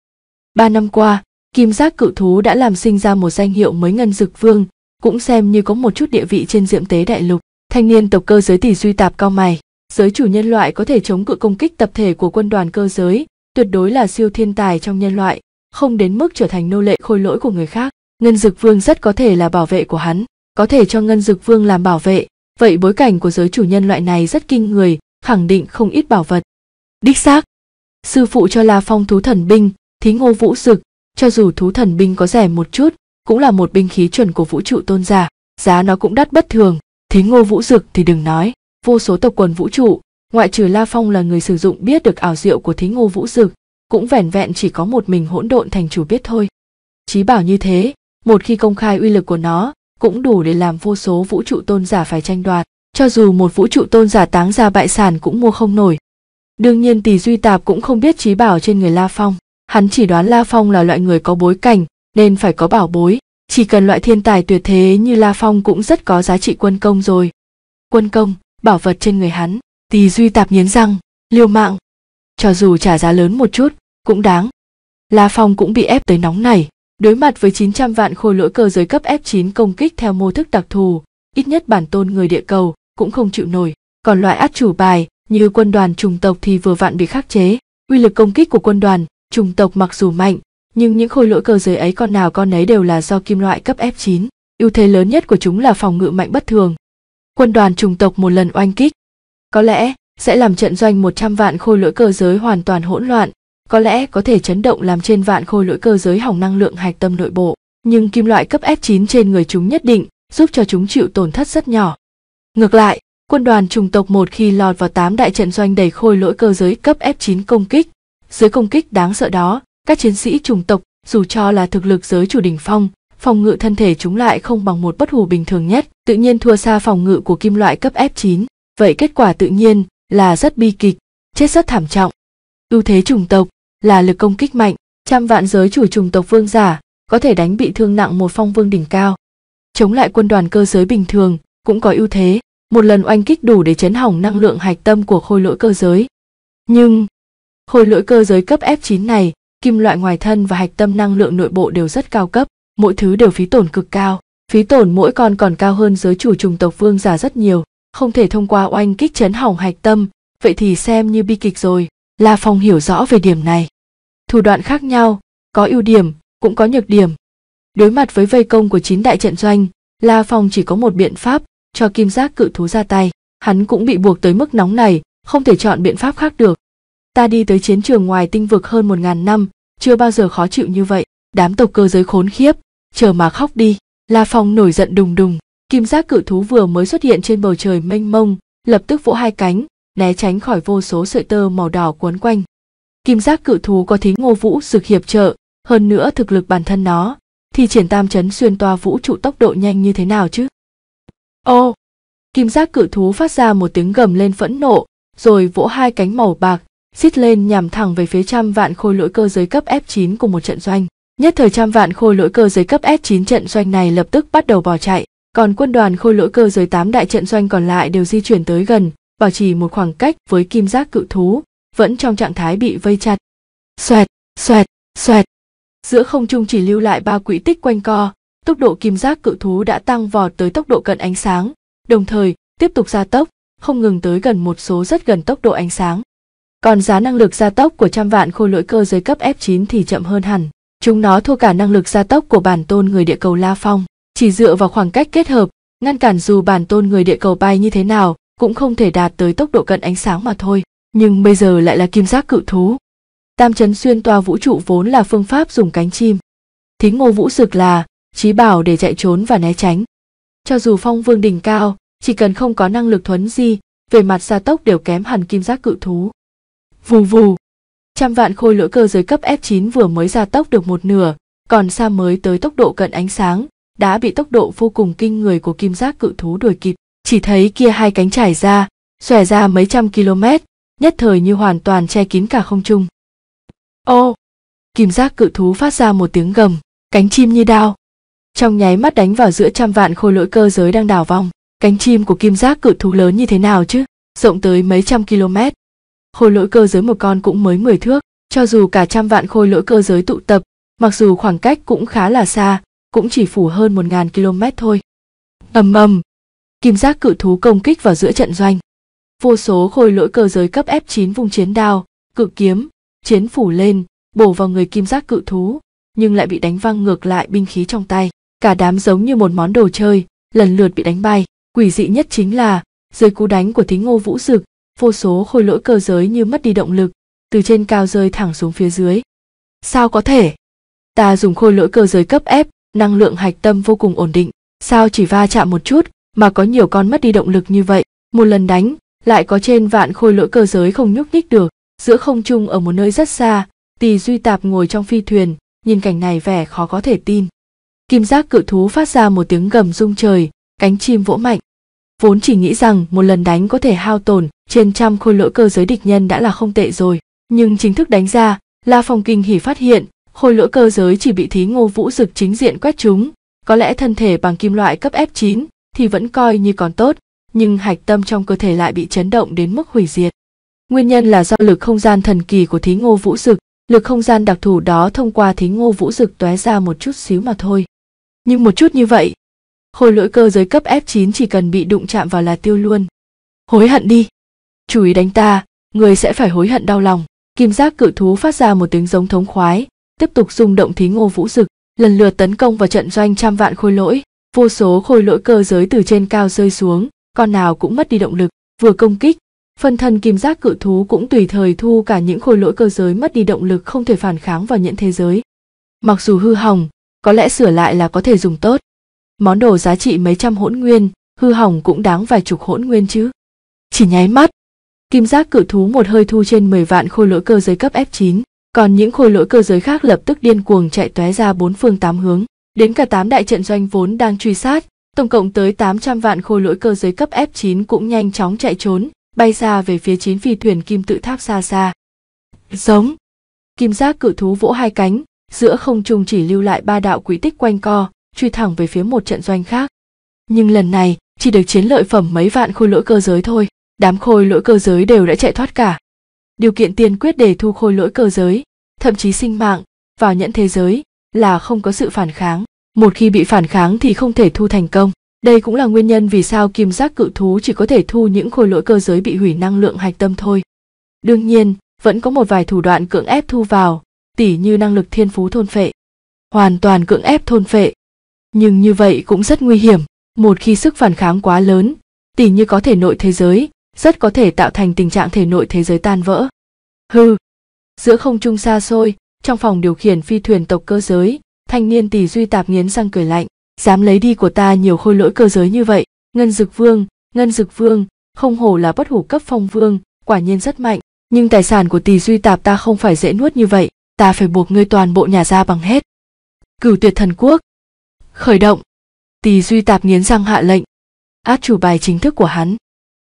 ba năm qua kim giác cự thú đã làm sinh ra một danh hiệu mới ngân dực vương cũng xem như có một chút địa vị trên diệm tế đại lục thanh niên tộc cơ giới tỷ duy tạp cao mày giới chủ nhân loại có thể chống cự công kích tập thể của quân đoàn cơ giới tuyệt đối là siêu thiên tài trong nhân loại không đến mức trở thành nô lệ khôi lỗi của người khác ngân dực vương rất có thể là bảo vệ của hắn có thể cho ngân dực vương làm bảo vệ vậy bối cảnh của giới chủ nhân loại này rất kinh người khẳng định không ít bảo vật đích xác sư phụ cho la phong thú thần binh thí ngô vũ dực cho dù thú thần binh có rẻ một chút cũng là một binh khí chuẩn của vũ trụ tôn giả giá nó cũng đắt bất thường thí ngô vũ dực thì đừng nói vô số tộc quần vũ trụ ngoại trừ la phong là người sử dụng biết được ảo diệu của thí ngô vũ dực cũng vẻn vẹn chỉ có một mình hỗn độn thành chủ biết thôi trí bảo như thế một khi công khai uy lực của nó cũng đủ để làm vô số vũ trụ tôn giả phải tranh đoạt cho dù một vũ trụ tôn giả táng ra bại sản cũng mua không nổi đương nhiên tỷ duy tạp cũng không biết trí bảo trên người la phong hắn chỉ đoán la phong là loại người có bối cảnh nên phải có bảo bối chỉ cần loại thiên tài tuyệt thế như la phong cũng rất có giá trị quân công rồi quân công bảo vật trên người hắn tỷ duy tạp nghiến răng liều mạng cho dù trả giá lớn một chút cũng đáng la phong cũng bị ép tới nóng này Đối mặt với 900 vạn khối lỗi cơ giới cấp F9 công kích theo mô thức đặc thù, ít nhất bản tôn người địa cầu cũng không chịu nổi. Còn loại át chủ bài như quân đoàn trùng tộc thì vừa vặn bị khắc chế. Uy lực công kích của quân đoàn trùng tộc mặc dù mạnh, nhưng những khối lỗi cơ giới ấy con nào con ấy đều là do kim loại cấp F9. Ưu thế lớn nhất của chúng là phòng ngự mạnh bất thường. Quân đoàn trùng tộc một lần oanh kích, có lẽ sẽ làm trận doanh 100 vạn khối lỗi cơ giới hoàn toàn hỗn loạn, có lẽ có thể chấn động làm trên vạn khối lỗi cơ giới hỏng năng lượng hạch tâm nội bộ, nhưng kim loại cấp F9 trên người chúng nhất định giúp cho chúng chịu tổn thất rất nhỏ. Ngược lại, quân đoàn trùng tộc một khi lọt vào tám đại trận doanh đầy khôi lỗi cơ giới cấp F9 công kích, dưới công kích đáng sợ đó, các chiến sĩ trùng tộc dù cho là thực lực giới chủ đỉnh phong, phòng ngự thân thể chúng lại không bằng một bất hủ bình thường nhất, tự nhiên thua xa phòng ngự của kim loại cấp F9, vậy kết quả tự nhiên là rất bi kịch, chết rất thảm trọng. Ưu thế trùng tộc là lực công kích mạnh trăm vạn giới chủ trùng tộc vương giả có thể đánh bị thương nặng một phong vương đỉnh cao chống lại quân đoàn cơ giới bình thường cũng có ưu thế một lần oanh kích đủ để chấn hỏng năng lượng hạch tâm của khôi lỗi cơ giới nhưng khôi lỗi cơ giới cấp f9 này kim loại ngoài thân và hạch tâm năng lượng nội bộ đều rất cao cấp mỗi thứ đều phí tổn cực cao phí tổn mỗi con còn cao hơn giới chủ trùng tộc vương giả rất nhiều không thể thông qua oanh kích chấn hỏng hạch tâm vậy thì xem như bi kịch rồi la phong hiểu rõ về điểm này thủ đoạn khác nhau có ưu điểm cũng có nhược điểm đối mặt với vây công của chín đại trận doanh la phong chỉ có một biện pháp cho kim giác cự thú ra tay hắn cũng bị buộc tới mức nóng này không thể chọn biện pháp khác được ta đi tới chiến trường ngoài tinh vực hơn một ngàn năm chưa bao giờ khó chịu như vậy đám tộc cơ giới khốn khiếp chờ mà khóc đi la phong nổi giận đùng đùng kim giác cự thú vừa mới xuất hiện trên bầu trời mênh mông lập tức vỗ hai cánh né tránh khỏi vô số sợi tơ màu đỏ cuốn quanh kim giác cự thú có thí ngô vũ dược hiệp trợ hơn nữa thực lực bản thân nó thì triển tam chấn xuyên toa vũ trụ tốc độ nhanh như thế nào chứ ô kim giác cự thú phát ra một tiếng gầm lên phẫn nộ rồi vỗ hai cánh màu bạc xít lên nhằm thẳng về phía trăm vạn khôi lỗi cơ giới cấp F9 của một trận doanh. Nhất thời trăm vạn khôi lỗi cơ giới cấp f 9 trận doanh này lập tức bắt đầu bỏ chạy, còn quân đoàn khôi lỗi cơ giới 8 đại trận doanh còn lại đều di chuyển tới gần, bảo trì một khoảng cách với kim giác cự thú, vẫn trong trạng thái bị vây chặt xoẹt xoẹt xoẹt giữa không trung chỉ lưu lại ba quỹ tích quanh co tốc độ kim giác cự thú đã tăng vọt tới tốc độ cận ánh sáng đồng thời tiếp tục gia tốc không ngừng tới gần một số rất gần tốc độ ánh sáng còn giá năng lực gia tốc của trăm vạn khôi lỗi cơ giới cấp F9 thì chậm hơn hẳn. Chúng nó thua cả năng lực gia tốc của bản tôn người địa cầu La Phong. Chỉ dựa vào khoảng cách kết hợp, ngăn cản dù bản tôn người địa cầu bay như thế nào, cũng không thể đạt tới tốc độ cận ánh sáng mà thôi nhưng bây giờ lại là kim giác cự thú. Tam chấn xuyên toa vũ trụ vốn là phương pháp dùng cánh chim. Thính ngô vũ dực là trí bảo để chạy trốn và né tránh. Cho dù phong vương đỉnh cao, chỉ cần không có năng lực thuấn di, về mặt gia tốc đều kém hẳn kim giác cự thú. Vù vù, trăm vạn khôi lỗi cơ giới cấp F9 vừa mới gia tốc được một nửa, còn xa mới tới tốc độ cận ánh sáng, đã bị tốc độ vô cùng kinh người của kim giác cự thú đuổi kịp. Chỉ thấy kia hai cánh trải ra, xòe ra mấy trăm km, nhất thời như hoàn toàn che kín cả không trung ô kim giác cự thú phát ra một tiếng gầm cánh chim như đao trong nháy mắt đánh vào giữa trăm vạn khối lỗi cơ giới đang đảo vòng cánh chim của kim giác cự thú lớn như thế nào chứ rộng tới mấy trăm km khối lỗi cơ giới một con cũng mới 10 thước cho dù cả trăm vạn khối lỗi cơ giới tụ tập mặc dù khoảng cách cũng khá là xa cũng chỉ phủ hơn một ngàn km thôi ầm ầm kim giác cự thú công kích vào giữa trận doanh vô số khôi lỗi cơ giới cấp F9 vùng chiến đao, cự kiếm, chiến phủ lên, bổ vào người kim giác cự thú, nhưng lại bị đánh văng ngược lại binh khí trong tay. Cả đám giống như một món đồ chơi, lần lượt bị đánh bay. Quỷ dị nhất chính là, dưới cú đánh của thính ngô vũ dực, vô số khôi lỗi cơ giới như mất đi động lực, từ trên cao rơi thẳng xuống phía dưới. Sao có thể? Ta dùng khôi lỗi cơ giới cấp F, năng lượng hạch tâm vô cùng ổn định. Sao chỉ va chạm một chút mà có nhiều con mất đi động lực như vậy? Một lần đánh, lại có trên vạn khôi lỗi cơ giới không nhúc nhích được giữa không trung ở một nơi rất xa tỳ duy tạp ngồi trong phi thuyền nhìn cảnh này vẻ khó có thể tin kim giác cự thú phát ra một tiếng gầm rung trời cánh chim vỗ mạnh vốn chỉ nghĩ rằng một lần đánh có thể hao tổn trên trăm khôi lỗi cơ giới địch nhân đã là không tệ rồi nhưng chính thức đánh ra la phong kinh hỉ phát hiện khôi lỗi cơ giới chỉ bị thí ngô vũ dực chính diện quét chúng có lẽ thân thể bằng kim loại cấp f 9 thì vẫn coi như còn tốt nhưng hạch tâm trong cơ thể lại bị chấn động đến mức hủy diệt. Nguyên nhân là do lực không gian thần kỳ của thí ngô vũ dực, lực không gian đặc thù đó thông qua thí ngô vũ dực tóe ra một chút xíu mà thôi. Nhưng một chút như vậy, khối lỗi cơ giới cấp F9 chỉ cần bị đụng chạm vào là tiêu luôn. Hối hận đi. Chú ý đánh ta, người sẽ phải hối hận đau lòng. Kim giác cự thú phát ra một tiếng giống thống khoái, tiếp tục rung động thí ngô vũ dực, lần lượt tấn công vào trận doanh trăm vạn khôi lỗi. Vô số khôi lỗi cơ giới từ trên cao rơi xuống, con nào cũng mất đi động lực, vừa công kích, phần thân kim giác cự thú cũng tùy thời thu cả những khối lỗi cơ giới mất đi động lực không thể phản kháng vào nhận thế giới. Mặc dù hư hỏng, có lẽ sửa lại là có thể dùng tốt. Món đồ giá trị mấy trăm hỗn nguyên, hư hỏng cũng đáng vài chục hỗn nguyên chứ. Chỉ nháy mắt, kim giác cự thú một hơi thu trên 10 vạn khối lỗi cơ giới cấp F9, còn những khối lỗi cơ giới khác lập tức điên cuồng chạy tóe ra bốn phương tám hướng, đến cả tám đại trận doanh vốn đang truy sát Tổng cộng tới 800 vạn khôi lỗi cơ giới cấp F9 cũng nhanh chóng chạy trốn, bay xa về phía chín phi thuyền kim tự tháp xa xa. Giống! Kim giác cự thú vỗ hai cánh, giữa không trung chỉ lưu lại ba đạo quỹ tích quanh co, truy thẳng về phía một trận doanh khác. Nhưng lần này, chỉ được chiến lợi phẩm mấy vạn khôi lỗi cơ giới thôi, đám khôi lỗi cơ giới đều đã chạy thoát cả. Điều kiện tiên quyết để thu khôi lỗi cơ giới, thậm chí sinh mạng, vào nhẫn thế giới là không có sự phản kháng một khi bị phản kháng thì không thể thu thành công. Đây cũng là nguyên nhân vì sao kim giác cự thú chỉ có thể thu những khối lỗi cơ giới bị hủy năng lượng hạch tâm thôi. Đương nhiên, vẫn có một vài thủ đoạn cưỡng ép thu vào, tỉ như năng lực thiên phú thôn phệ. Hoàn toàn cưỡng ép thôn phệ. Nhưng như vậy cũng rất nguy hiểm, một khi sức phản kháng quá lớn, tỉ như có thể nội thế giới, rất có thể tạo thành tình trạng thể nội thế giới tan vỡ. Hư. Giữa không trung xa xôi, trong phòng điều khiển phi thuyền tộc cơ giới, thanh niên tỷ duy tạp nghiến răng cười lạnh dám lấy đi của ta nhiều khôi lỗi cơ giới như vậy ngân dực vương ngân dực vương không hổ là bất hủ cấp phong vương quả nhiên rất mạnh nhưng tài sản của tỷ duy tạp ta không phải dễ nuốt như vậy ta phải buộc ngươi toàn bộ nhà ra bằng hết cửu tuyệt thần quốc khởi động tỷ duy tạp nghiến răng hạ lệnh át chủ bài chính thức của hắn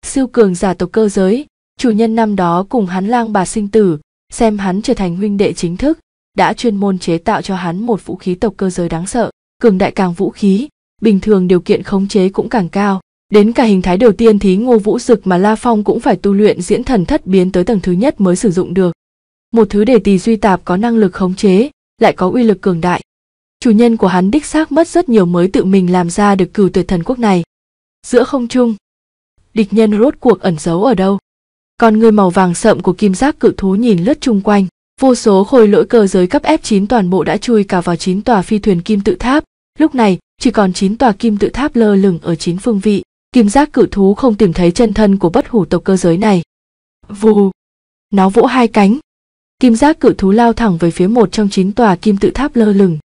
siêu cường giả tộc cơ giới chủ nhân năm đó cùng hắn lang bà sinh tử xem hắn trở thành huynh đệ chính thức đã chuyên môn chế tạo cho hắn một vũ khí tộc cơ giới đáng sợ cường đại càng vũ khí bình thường điều kiện khống chế cũng càng cao đến cả hình thái đầu tiên thí ngô vũ dực mà la phong cũng phải tu luyện diễn thần thất biến tới tầng thứ nhất mới sử dụng được một thứ để tỳ duy tạp có năng lực khống chế lại có uy lực cường đại chủ nhân của hắn đích xác mất rất nhiều mới tự mình làm ra được cửu tuyệt thần quốc này giữa không trung địch nhân rốt cuộc ẩn giấu ở đâu còn người màu vàng sậm của kim giác cự thú nhìn lướt chung quanh Vô số khối lỗi cơ giới cấp F9 toàn bộ đã chui cả vào chín tòa phi thuyền kim tự tháp, lúc này chỉ còn chín tòa kim tự tháp lơ lửng ở chín phương vị, kim giác cự thú không tìm thấy chân thân của bất hủ tộc cơ giới này. Vù! Nó vỗ hai cánh. Kim giác cự thú lao thẳng về phía một trong chín tòa kim tự tháp lơ lửng.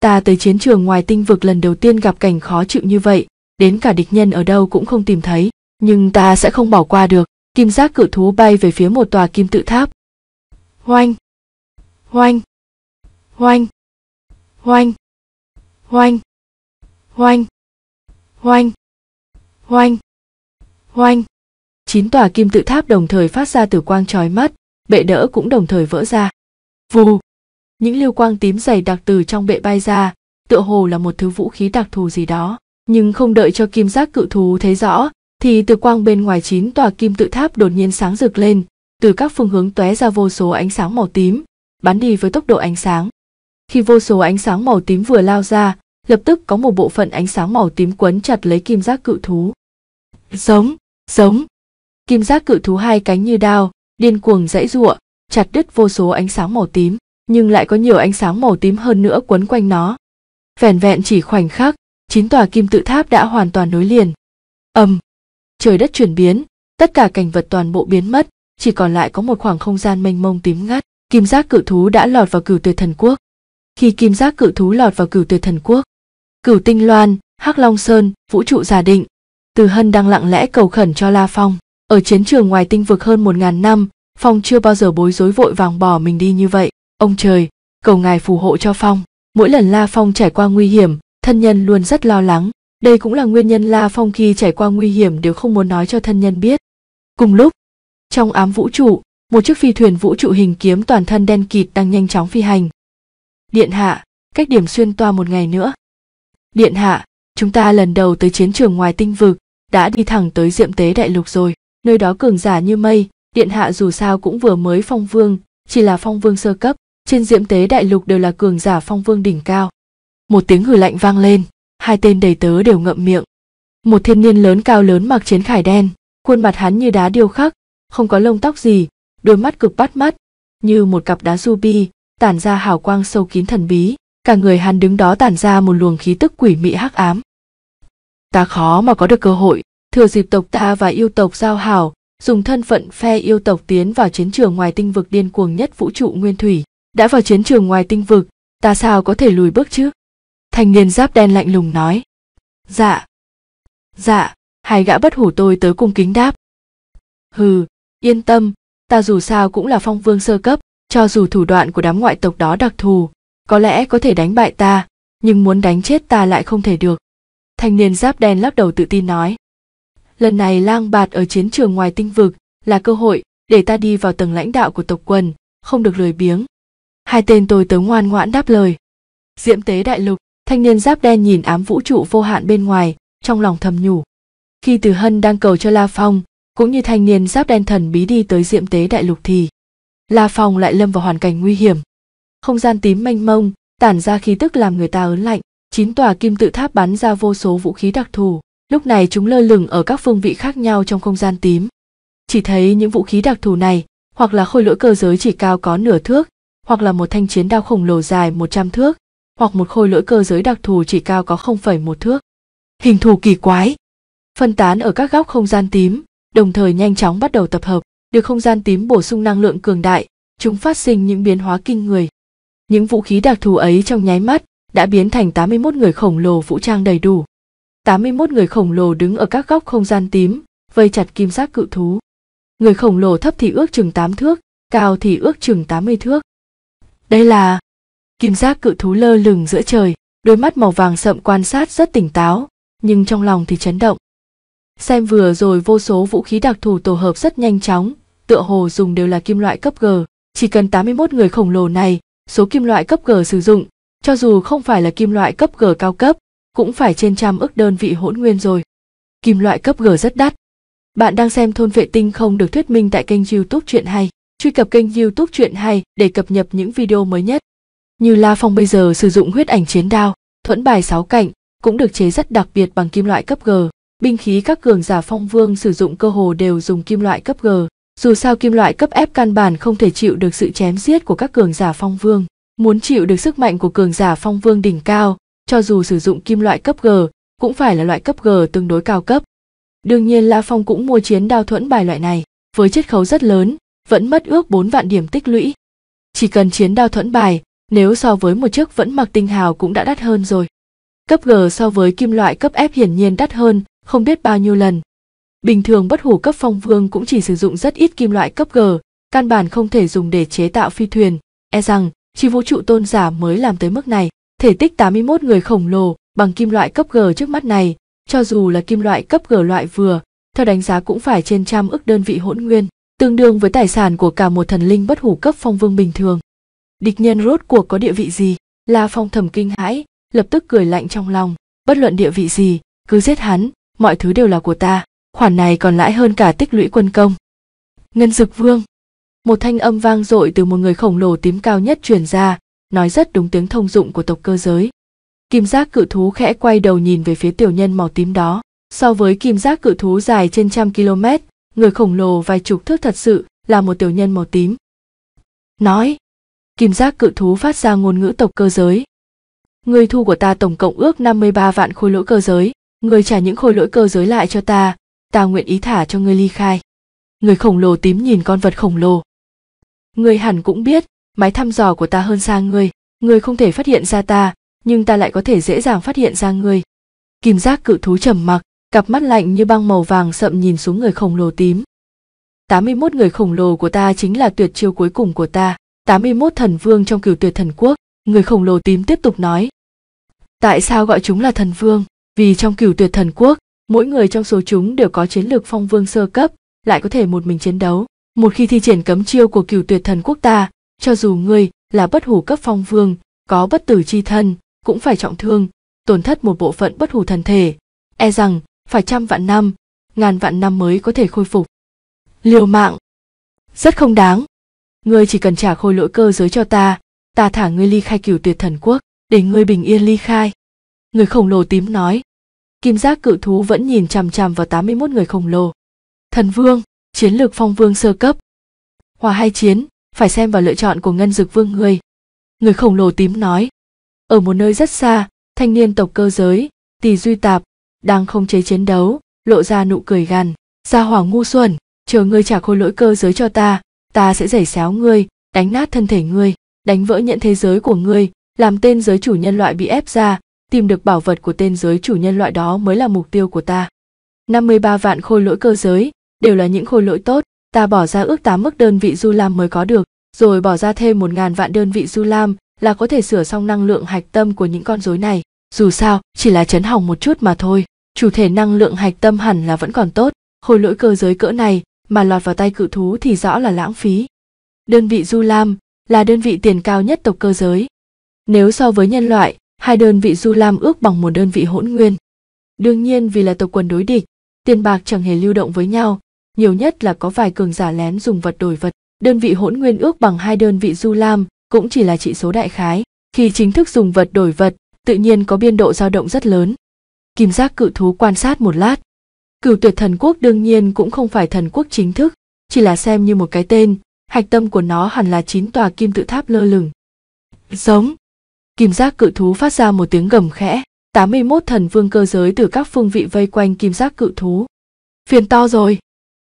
Ta tới chiến trường ngoài tinh vực lần đầu tiên gặp cảnh khó chịu như vậy, đến cả địch nhân ở đâu cũng không tìm thấy, nhưng ta sẽ không bỏ qua được. Kim giác cự thú bay về phía một tòa kim tự tháp. Hoanh! hoanh hoanh hoanh hoanh hoanh hoanh hoanh hoanh chín tòa kim tự tháp đồng thời phát ra từ quang trói mắt bệ đỡ cũng đồng thời vỡ ra vù những lưu quang tím dày đặc từ trong bệ bay ra tựa hồ là một thứ vũ khí đặc thù gì đó nhưng không đợi cho kim giác cự thú thấy rõ thì từ quang bên ngoài chín tòa kim tự tháp đột nhiên sáng rực lên từ các phương hướng tóe ra vô số ánh sáng màu tím bắn đi với tốc độ ánh sáng. Khi vô số ánh sáng màu tím vừa lao ra, lập tức có một bộ phận ánh sáng màu tím quấn chặt lấy kim giác cự thú. Giống, giống. Kim giác cự thú hai cánh như đao, điên cuồng dãy giụa, chặt đứt vô số ánh sáng màu tím, nhưng lại có nhiều ánh sáng màu tím hơn nữa quấn quanh nó. vẹn vẹn chỉ khoảnh khắc, chín tòa kim tự tháp đã hoàn toàn nối liền. Ầm. Trời đất chuyển biến, tất cả cảnh vật toàn bộ biến mất, chỉ còn lại có một khoảng không gian mênh mông tím ngắt kim giác cự thú đã lọt vào cửu tuyệt thần quốc khi kim giác cự thú lọt vào cửu tuyệt thần quốc cửu tinh loan hắc long sơn vũ trụ giả định từ hân đang lặng lẽ cầu khẩn cho la phong ở chiến trường ngoài tinh vực hơn một ngàn năm phong chưa bao giờ bối rối vội vàng bỏ mình đi như vậy ông trời cầu ngài phù hộ cho phong mỗi lần la phong trải qua nguy hiểm thân nhân luôn rất lo lắng đây cũng là nguyên nhân la phong khi trải qua nguy hiểm đều không muốn nói cho thân nhân biết cùng lúc trong ám vũ trụ một chiếc phi thuyền vũ trụ hình kiếm toàn thân đen kịt đang nhanh chóng phi hành. Điện hạ, cách điểm xuyên toa một ngày nữa. Điện hạ, chúng ta lần đầu tới chiến trường ngoài tinh vực, đã đi thẳng tới diệm tế đại lục rồi, nơi đó cường giả như mây, điện hạ dù sao cũng vừa mới phong vương, chỉ là phong vương sơ cấp, trên diệm tế đại lục đều là cường giả phong vương đỉnh cao. Một tiếng hử lạnh vang lên, hai tên đầy tớ đều ngậm miệng. Một thiên niên lớn cao lớn mặc chiến khải đen, khuôn mặt hắn như đá điêu khắc, không có lông tóc gì, đôi mắt cực bắt mắt, như một cặp đá ruby, tản ra hào quang sâu kín thần bí, cả người hắn đứng đó tản ra một luồng khí tức quỷ mị hắc ám. Ta khó mà có được cơ hội, thừa dịp tộc ta và yêu tộc giao hảo, dùng thân phận phe yêu tộc tiến vào chiến trường ngoài tinh vực điên cuồng nhất vũ trụ nguyên thủy. Đã vào chiến trường ngoài tinh vực, ta sao có thể lùi bước chứ? Thanh niên giáp đen lạnh lùng nói. Dạ. Dạ, hai gã bất hủ tôi tới cung kính đáp. Hừ, yên tâm, ta dù sao cũng là phong vương sơ cấp cho dù thủ đoạn của đám ngoại tộc đó đặc thù có lẽ có thể đánh bại ta nhưng muốn đánh chết ta lại không thể được thanh niên giáp đen lắc đầu tự tin nói lần này lang bạt ở chiến trường ngoài tinh vực là cơ hội để ta đi vào tầng lãnh đạo của tộc quần không được lười biếng hai tên tôi tớ ngoan ngoãn đáp lời diễm tế đại lục thanh niên giáp đen nhìn ám vũ trụ vô hạn bên ngoài trong lòng thầm nhủ khi từ hân đang cầu cho la phong cũng như thanh niên giáp đen thần bí đi tới diệm tế đại lục thì la phong lại lâm vào hoàn cảnh nguy hiểm không gian tím mênh mông tản ra khí tức làm người ta ớn lạnh chín tòa kim tự tháp bắn ra vô số vũ khí đặc thù lúc này chúng lơ lửng ở các phương vị khác nhau trong không gian tím chỉ thấy những vũ khí đặc thù này hoặc là khôi lỗi cơ giới chỉ cao có nửa thước hoặc là một thanh chiến đao khổng lồ dài 100 thước, hoặc một khôi lỗi cơ giới đặc thù chỉ cao có 0,1 thước. Hình thù kỳ quái. Phân tán ở các góc không gian tím, đồng thời nhanh chóng bắt đầu tập hợp, được không gian tím bổ sung năng lượng cường đại, chúng phát sinh những biến hóa kinh người. Những vũ khí đặc thù ấy trong nháy mắt đã biến thành 81 người khổng lồ vũ trang đầy đủ. 81 người khổng lồ đứng ở các góc không gian tím, vây chặt kim giác cự thú. Người khổng lồ thấp thì ước chừng 8 thước, cao thì ước chừng 80 thước. Đây là kim giác cự thú lơ lửng giữa trời, đôi mắt màu vàng sậm quan sát rất tỉnh táo, nhưng trong lòng thì chấn động. Xem vừa rồi vô số vũ khí đặc thù tổ hợp rất nhanh chóng, tựa hồ dùng đều là kim loại cấp G. Chỉ cần 81 người khổng lồ này, số kim loại cấp G sử dụng, cho dù không phải là kim loại cấp G cao cấp, cũng phải trên trăm ức đơn vị hỗn nguyên rồi. Kim loại cấp G rất đắt. Bạn đang xem thôn vệ tinh không được thuyết minh tại kênh youtube chuyện hay. Truy cập kênh youtube chuyện hay để cập nhật những video mới nhất. Như La Phong bây giờ sử dụng huyết ảnh chiến đao, thuẫn bài sáu cạnh, cũng được chế rất đặc biệt bằng kim loại cấp G. Binh khí các cường giả phong vương sử dụng cơ hồ đều dùng kim loại cấp G, dù sao kim loại cấp F căn bản không thể chịu được sự chém giết của các cường giả phong vương. Muốn chịu được sức mạnh của cường giả phong vương đỉnh cao, cho dù sử dụng kim loại cấp G, cũng phải là loại cấp G tương đối cao cấp. Đương nhiên La Phong cũng mua chiến đao thuẫn bài loại này, với chiết khấu rất lớn, vẫn mất ước bốn vạn điểm tích lũy. Chỉ cần chiến đao thuẫn bài, nếu so với một chiếc vẫn mặc tinh hào cũng đã đắt hơn rồi. Cấp G so với kim loại cấp F hiển nhiên đắt hơn, không biết bao nhiêu lần. Bình thường bất hủ cấp phong vương cũng chỉ sử dụng rất ít kim loại cấp G, căn bản không thể dùng để chế tạo phi thuyền, e rằng chỉ vũ trụ tôn giả mới làm tới mức này, thể tích 81 người khổng lồ bằng kim loại cấp G trước mắt này, cho dù là kim loại cấp G loại vừa, theo đánh giá cũng phải trên trăm ức đơn vị hỗn nguyên, tương đương với tài sản của cả một thần linh bất hủ cấp phong vương bình thường. Địch nhân rốt cuộc có địa vị gì? La Phong thầm kinh hãi, lập tức cười lạnh trong lòng, bất luận địa vị gì, cứ giết hắn, mọi thứ đều là của ta khoản này còn lãi hơn cả tích lũy quân công ngân dực vương một thanh âm vang dội từ một người khổng lồ tím cao nhất truyền ra nói rất đúng tiếng thông dụng của tộc cơ giới kim giác cự thú khẽ quay đầu nhìn về phía tiểu nhân màu tím đó so với kim giác cự thú dài trên trăm km người khổng lồ vài chục thước thật sự là một tiểu nhân màu tím nói kim giác cự thú phát ra ngôn ngữ tộc cơ giới người thu của ta tổng cộng ước 53 vạn khối lỗ cơ giới người trả những khối lỗi cơ giới lại cho ta ta nguyện ý thả cho ngươi ly khai người khổng lồ tím nhìn con vật khổng lồ người hẳn cũng biết máy thăm dò của ta hơn xa ngươi ngươi không thể phát hiện ra ta nhưng ta lại có thể dễ dàng phát hiện ra ngươi kim giác cự thú trầm mặc cặp mắt lạnh như băng màu vàng sậm nhìn xuống người khổng lồ tím 81 người khổng lồ của ta chính là tuyệt chiêu cuối cùng của ta 81 thần vương trong cửu tuyệt thần quốc người khổng lồ tím tiếp tục nói tại sao gọi chúng là thần vương vì trong cửu tuyệt thần quốc mỗi người trong số chúng đều có chiến lược phong vương sơ cấp lại có thể một mình chiến đấu một khi thi triển cấm chiêu của cửu tuyệt thần quốc ta cho dù ngươi là bất hủ cấp phong vương có bất tử chi thân cũng phải trọng thương tổn thất một bộ phận bất hủ thần thể e rằng phải trăm vạn năm ngàn vạn năm mới có thể khôi phục liều mạng rất không đáng ngươi chỉ cần trả khôi lỗi cơ giới cho ta ta thả ngươi ly khai cửu tuyệt thần quốc để ngươi bình yên ly khai người khổng lồ tím nói kim giác cự thú vẫn nhìn chằm chằm vào 81 người khổng lồ. Thần vương, chiến lược phong vương sơ cấp. Hòa hai chiến, phải xem vào lựa chọn của ngân dực vương người. Người khổng lồ tím nói. Ở một nơi rất xa, thanh niên tộc cơ giới, tỷ duy tạp, đang không chế chiến đấu, lộ ra nụ cười gằn. Gia hoàng ngu xuẩn, chờ ngươi trả khôi lỗi cơ giới cho ta, ta sẽ giày xéo ngươi, đánh nát thân thể ngươi, đánh vỡ nhận thế giới của ngươi, làm tên giới chủ nhân loại bị ép ra, tìm được bảo vật của tên giới chủ nhân loại đó mới là mục tiêu của ta. 53 vạn khôi lỗi cơ giới, đều là những khôi lỗi tốt, ta bỏ ra ước 8 mức đơn vị du lam mới có được, rồi bỏ ra thêm 1 ngàn vạn đơn vị du lam là có thể sửa xong năng lượng hạch tâm của những con rối này. Dù sao, chỉ là chấn hỏng một chút mà thôi. Chủ thể năng lượng hạch tâm hẳn là vẫn còn tốt, khôi lỗi cơ giới cỡ này mà lọt vào tay cự thú thì rõ là lãng phí. Đơn vị du lam là đơn vị tiền cao nhất tộc cơ giới. Nếu so với nhân loại, hai đơn vị du lam ước bằng một đơn vị hỗn nguyên đương nhiên vì là tộc quần đối địch tiền bạc chẳng hề lưu động với nhau nhiều nhất là có vài cường giả lén dùng vật đổi vật đơn vị hỗn nguyên ước bằng hai đơn vị du lam cũng chỉ là trị số đại khái khi chính thức dùng vật đổi vật tự nhiên có biên độ dao động rất lớn kim giác cự thú quan sát một lát cửu tuyệt thần quốc đương nhiên cũng không phải thần quốc chính thức chỉ là xem như một cái tên hạch tâm của nó hẳn là chín tòa kim tự tháp lơ lửng giống kim giác cự thú phát ra một tiếng gầm khẽ 81 thần vương cơ giới từ các phương vị vây quanh kim giác cự thú phiền to rồi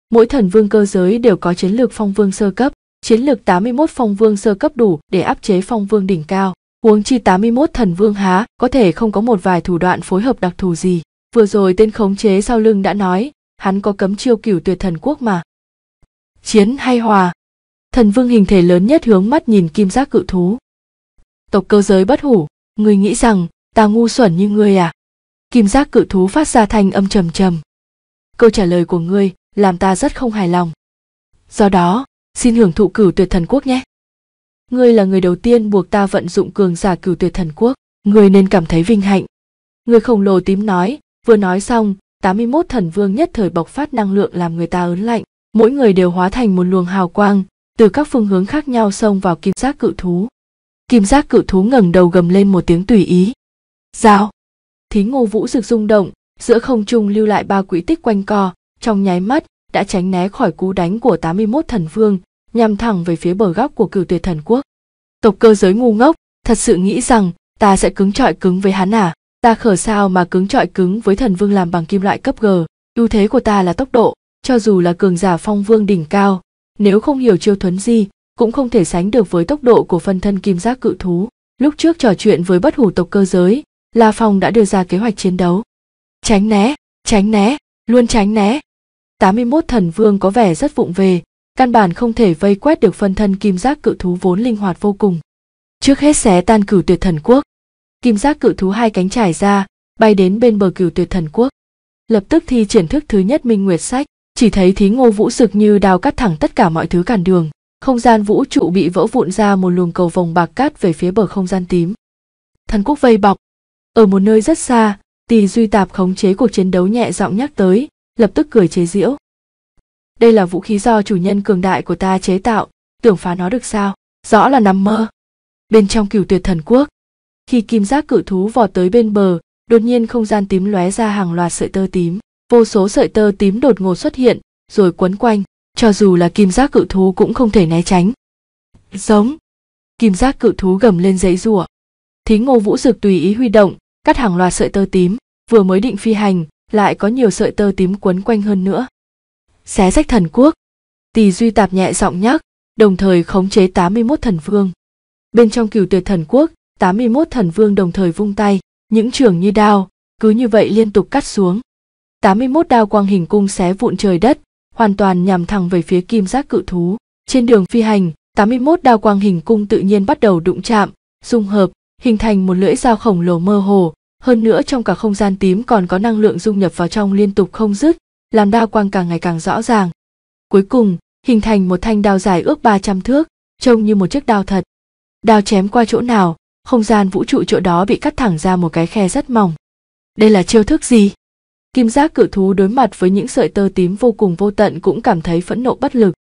mỗi thần vương cơ giới đều có chiến lược phong vương sơ cấp chiến lược 81 phong vương sơ cấp đủ để áp chế phong vương đỉnh cao huống chi 81 thần vương há có thể không có một vài thủ đoạn phối hợp đặc thù gì vừa rồi tên khống chế sau lưng đã nói hắn có cấm chiêu cửu tuyệt thần quốc mà chiến hay hòa thần vương hình thể lớn nhất hướng mắt nhìn kim giác cự thú tộc cơ giới bất hủ người nghĩ rằng ta ngu xuẩn như ngươi à kim giác cự thú phát ra thanh âm trầm trầm câu trả lời của ngươi làm ta rất không hài lòng do đó xin hưởng thụ cửu tuyệt thần quốc nhé ngươi là người đầu tiên buộc ta vận dụng cường giả cửu tuyệt thần quốc ngươi nên cảm thấy vinh hạnh người khổng lồ tím nói vừa nói xong 81 thần vương nhất thời bộc phát năng lượng làm người ta ớn lạnh mỗi người đều hóa thành một luồng hào quang từ các phương hướng khác nhau xông vào kim giác cự thú kim giác cự thú ngẩng đầu gầm lên một tiếng tùy ý giao thí ngô vũ rực rung động giữa không trung lưu lại ba quỹ tích quanh co trong nháy mắt đã tránh né khỏi cú đánh của 81 thần vương nhằm thẳng về phía bờ góc của cửu tuyệt thần quốc tộc cơ giới ngu ngốc thật sự nghĩ rằng ta sẽ cứng trọi cứng với hắn à ta khở sao mà cứng trọi cứng với thần vương làm bằng kim loại cấp g ưu thế của ta là tốc độ cho dù là cường giả phong vương đỉnh cao nếu không hiểu chiêu thuấn di cũng không thể sánh được với tốc độ của phân thân kim giác cự thú. Lúc trước trò chuyện với bất hủ tộc cơ giới, La Phong đã đưa ra kế hoạch chiến đấu. Tránh né, tránh né, luôn tránh né. 81 thần vương có vẻ rất vụng về, căn bản không thể vây quét được phân thân kim giác cự thú vốn linh hoạt vô cùng. Trước hết xé tan cửu tuyệt thần quốc. Kim giác cự thú hai cánh trải ra, bay đến bên bờ cửu tuyệt thần quốc. Lập tức thi triển thức thứ nhất minh nguyệt sách, chỉ thấy thí ngô vũ rực như đào cắt thẳng tất cả mọi thứ cản đường không gian vũ trụ bị vỡ vụn ra một luồng cầu vòng bạc cát về phía bờ không gian tím. Thần quốc vây bọc. Ở một nơi rất xa, Tỳ Duy Tạp khống chế cuộc chiến đấu nhẹ giọng nhắc tới, lập tức cười chế giễu. Đây là vũ khí do chủ nhân cường đại của ta chế tạo, tưởng phá nó được sao? Rõ là nằm mơ. Bên trong cửu tuyệt thần quốc, khi kim giác cử thú vọt tới bên bờ, đột nhiên không gian tím lóe ra hàng loạt sợi tơ tím. Vô số sợi tơ tím đột ngột xuất hiện, rồi quấn quanh, cho dù là kim giác cự thú cũng không thể né tránh. Giống. Kim giác cự thú gầm lên dãy rủa. thí Ngô Vũ Dực tùy ý huy động, cắt hàng loạt sợi tơ tím, vừa mới định phi hành, lại có nhiều sợi tơ tím quấn quanh hơn nữa. Xé rách thần quốc. Tỳ Duy tạp nhẹ giọng nhắc, đồng thời khống chế 81 thần vương. Bên trong cửu tuyệt thần quốc, 81 thần vương đồng thời vung tay, những trường như đao, cứ như vậy liên tục cắt xuống. 81 đao quang hình cung xé vụn trời đất, hoàn toàn nhằm thẳng về phía kim giác cự thú. Trên đường phi hành, 81 đao quang hình cung tự nhiên bắt đầu đụng chạm, dung hợp, hình thành một lưỡi dao khổng lồ mơ hồ, hơn nữa trong cả không gian tím còn có năng lượng dung nhập vào trong liên tục không dứt, làm đao quang càng ngày càng rõ ràng. Cuối cùng, hình thành một thanh đao dài ước 300 thước, trông như một chiếc đao thật. Đao chém qua chỗ nào, không gian vũ trụ chỗ đó bị cắt thẳng ra một cái khe rất mỏng. Đây là chiêu thức gì? Kim giác cự thú đối mặt với những sợi tơ tím vô cùng vô tận cũng cảm thấy phẫn nộ bất lực.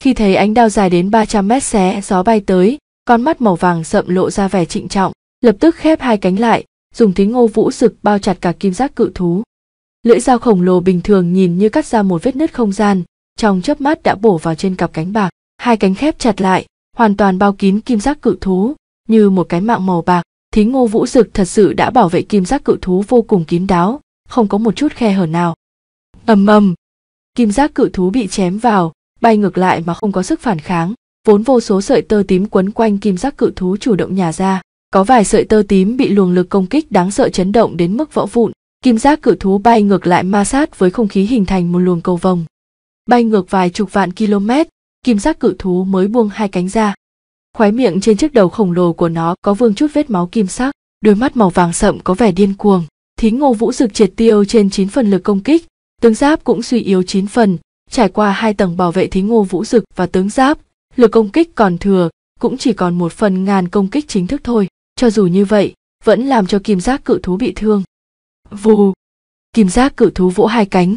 Khi thấy ánh đao dài đến 300 mét xé gió bay tới, con mắt màu vàng sậm lộ ra vẻ trịnh trọng, lập tức khép hai cánh lại, dùng thính ngô vũ rực bao chặt cả kim giác cự thú. Lưỡi dao khổng lồ bình thường nhìn như cắt ra một vết nứt không gian, trong chớp mắt đã bổ vào trên cặp cánh bạc, hai cánh khép chặt lại, hoàn toàn bao kín kim giác cự thú, như một cái mạng màu bạc. Thính ngô vũ dực thật sự đã bảo vệ kim giác cự thú vô cùng kín đáo, không có một chút khe hở nào ầm ầm kim giác cự thú bị chém vào bay ngược lại mà không có sức phản kháng vốn vô số sợi tơ tím quấn quanh kim giác cự thú chủ động nhà ra có vài sợi tơ tím bị luồng lực công kích đáng sợ chấn động đến mức vỡ vụn kim giác cự thú bay ngược lại ma sát với không khí hình thành một luồng cầu vồng bay ngược vài chục vạn km kim giác cự thú mới buông hai cánh ra khóe miệng trên chiếc đầu khổng lồ của nó có vương chút vết máu kim sắc đôi mắt màu vàng sậm có vẻ điên cuồng Thí ngô vũ dực triệt tiêu trên 9 phần lực công kích, tướng giáp cũng suy yếu 9 phần, trải qua hai tầng bảo vệ Thí ngô vũ dực và tướng giáp, lực công kích còn thừa, cũng chỉ còn một phần ngàn công kích chính thức thôi, cho dù như vậy, vẫn làm cho kim giác cự thú bị thương. Vù! Kim giác cự thú vỗ hai cánh,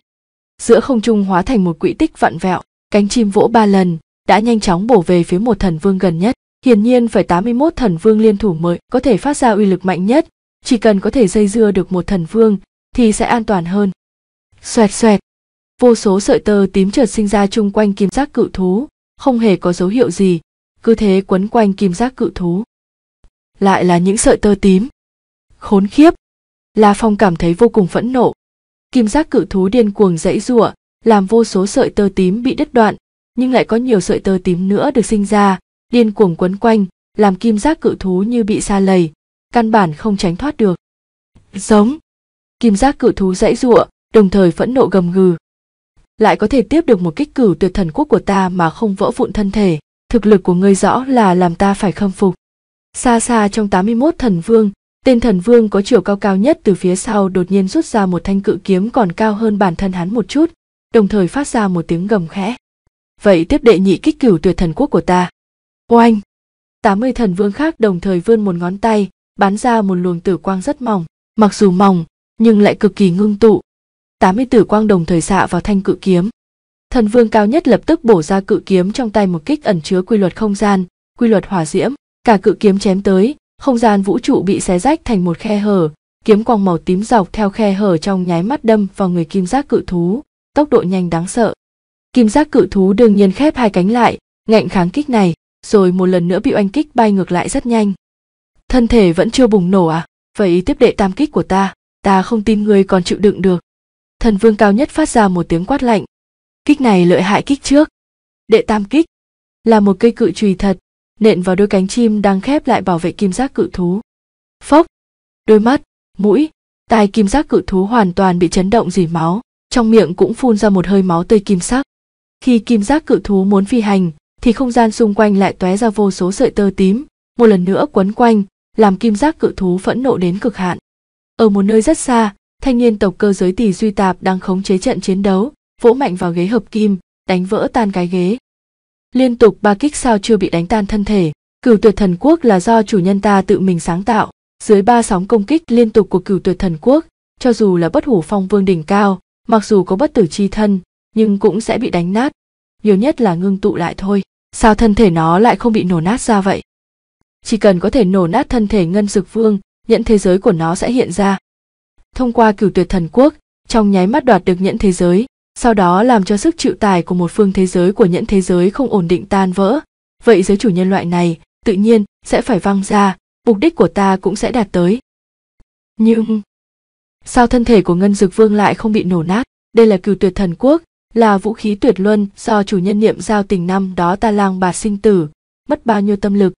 giữa không trung hóa thành một quỹ tích vặn vẹo, cánh chim vỗ ba lần, đã nhanh chóng bổ về phía một thần vương gần nhất. Hiển nhiên phải 81 thần vương liên thủ mới có thể phát ra uy lực mạnh nhất, chỉ cần có thể dây dưa được một thần vương thì sẽ an toàn hơn xoẹt xoẹt vô số sợi tơ tím chợt sinh ra chung quanh kim giác cự thú không hề có dấu hiệu gì cứ thế quấn quanh kim giác cự thú lại là những sợi tơ tím khốn khiếp la phong cảm thấy vô cùng phẫn nộ kim giác cự thú điên cuồng dãy giụa làm vô số sợi tơ tím bị đứt đoạn nhưng lại có nhiều sợi tơ tím nữa được sinh ra điên cuồng quấn quanh làm kim giác cự thú như bị xa lầy căn bản không tránh thoát được giống kim giác cự thú dãy giụa đồng thời phẫn nộ gầm gừ lại có thể tiếp được một kích cử tuyệt thần quốc của ta mà không vỡ vụn thân thể thực lực của ngươi rõ là làm ta phải khâm phục xa xa trong 81 thần vương tên thần vương có chiều cao cao nhất từ phía sau đột nhiên rút ra một thanh cự kiếm còn cao hơn bản thân hắn một chút đồng thời phát ra một tiếng gầm khẽ vậy tiếp đệ nhị kích cửu tuyệt thần quốc của ta oanh 80 thần vương khác đồng thời vươn một ngón tay bắn ra một luồng tử quang rất mỏng, mặc dù mỏng nhưng lại cực kỳ ngưng tụ. 80 tử quang đồng thời xạ vào thanh cự kiếm. Thần vương cao nhất lập tức bổ ra cự kiếm trong tay một kích ẩn chứa quy luật không gian, quy luật hỏa diễm, cả cự kiếm chém tới, không gian vũ trụ bị xé rách thành một khe hở, kiếm quang màu tím dọc theo khe hở trong nháy mắt đâm vào người kim giác cự thú, tốc độ nhanh đáng sợ. Kim giác cự thú đương nhiên khép hai cánh lại, ngạnh kháng kích này, rồi một lần nữa bị oanh kích bay ngược lại rất nhanh thân thể vẫn chưa bùng nổ à vậy tiếp đệ tam kích của ta ta không tin ngươi còn chịu đựng được thần vương cao nhất phát ra một tiếng quát lạnh kích này lợi hại kích trước đệ tam kích là một cây cự chùy thật nện vào đôi cánh chim đang khép lại bảo vệ kim giác cự thú phốc đôi mắt mũi tai kim giác cự thú hoàn toàn bị chấn động dỉ máu trong miệng cũng phun ra một hơi máu tươi kim sắc khi kim giác cự thú muốn phi hành thì không gian xung quanh lại tóe ra vô số sợi tơ tím một lần nữa quấn quanh làm kim giác cự thú phẫn nộ đến cực hạn. Ở một nơi rất xa, thanh niên tộc cơ giới tỷ Duy Tạp đang khống chế trận chiến đấu, vỗ mạnh vào ghế hợp kim, đánh vỡ tan cái ghế. Liên tục ba kích sao chưa bị đánh tan thân thể, cửu tuyệt thần quốc là do chủ nhân ta tự mình sáng tạo, dưới ba sóng công kích liên tục của cửu tuyệt thần quốc, cho dù là bất hủ phong vương đỉnh cao, mặc dù có bất tử chi thân, nhưng cũng sẽ bị đánh nát, nhiều nhất là ngưng tụ lại thôi. Sao thân thể nó lại không bị nổ nát ra vậy? chỉ cần có thể nổ nát thân thể ngân dực vương nhẫn thế giới của nó sẽ hiện ra thông qua cửu tuyệt thần quốc trong nháy mắt đoạt được nhẫn thế giới sau đó làm cho sức chịu tải của một phương thế giới của nhẫn thế giới không ổn định tan vỡ vậy giới chủ nhân loại này tự nhiên sẽ phải văng ra mục đích của ta cũng sẽ đạt tới nhưng sao thân thể của ngân dực vương lại không bị nổ nát đây là cửu tuyệt thần quốc là vũ khí tuyệt luân do chủ nhân niệm giao tình năm đó ta lang bà sinh tử mất bao nhiêu tâm lực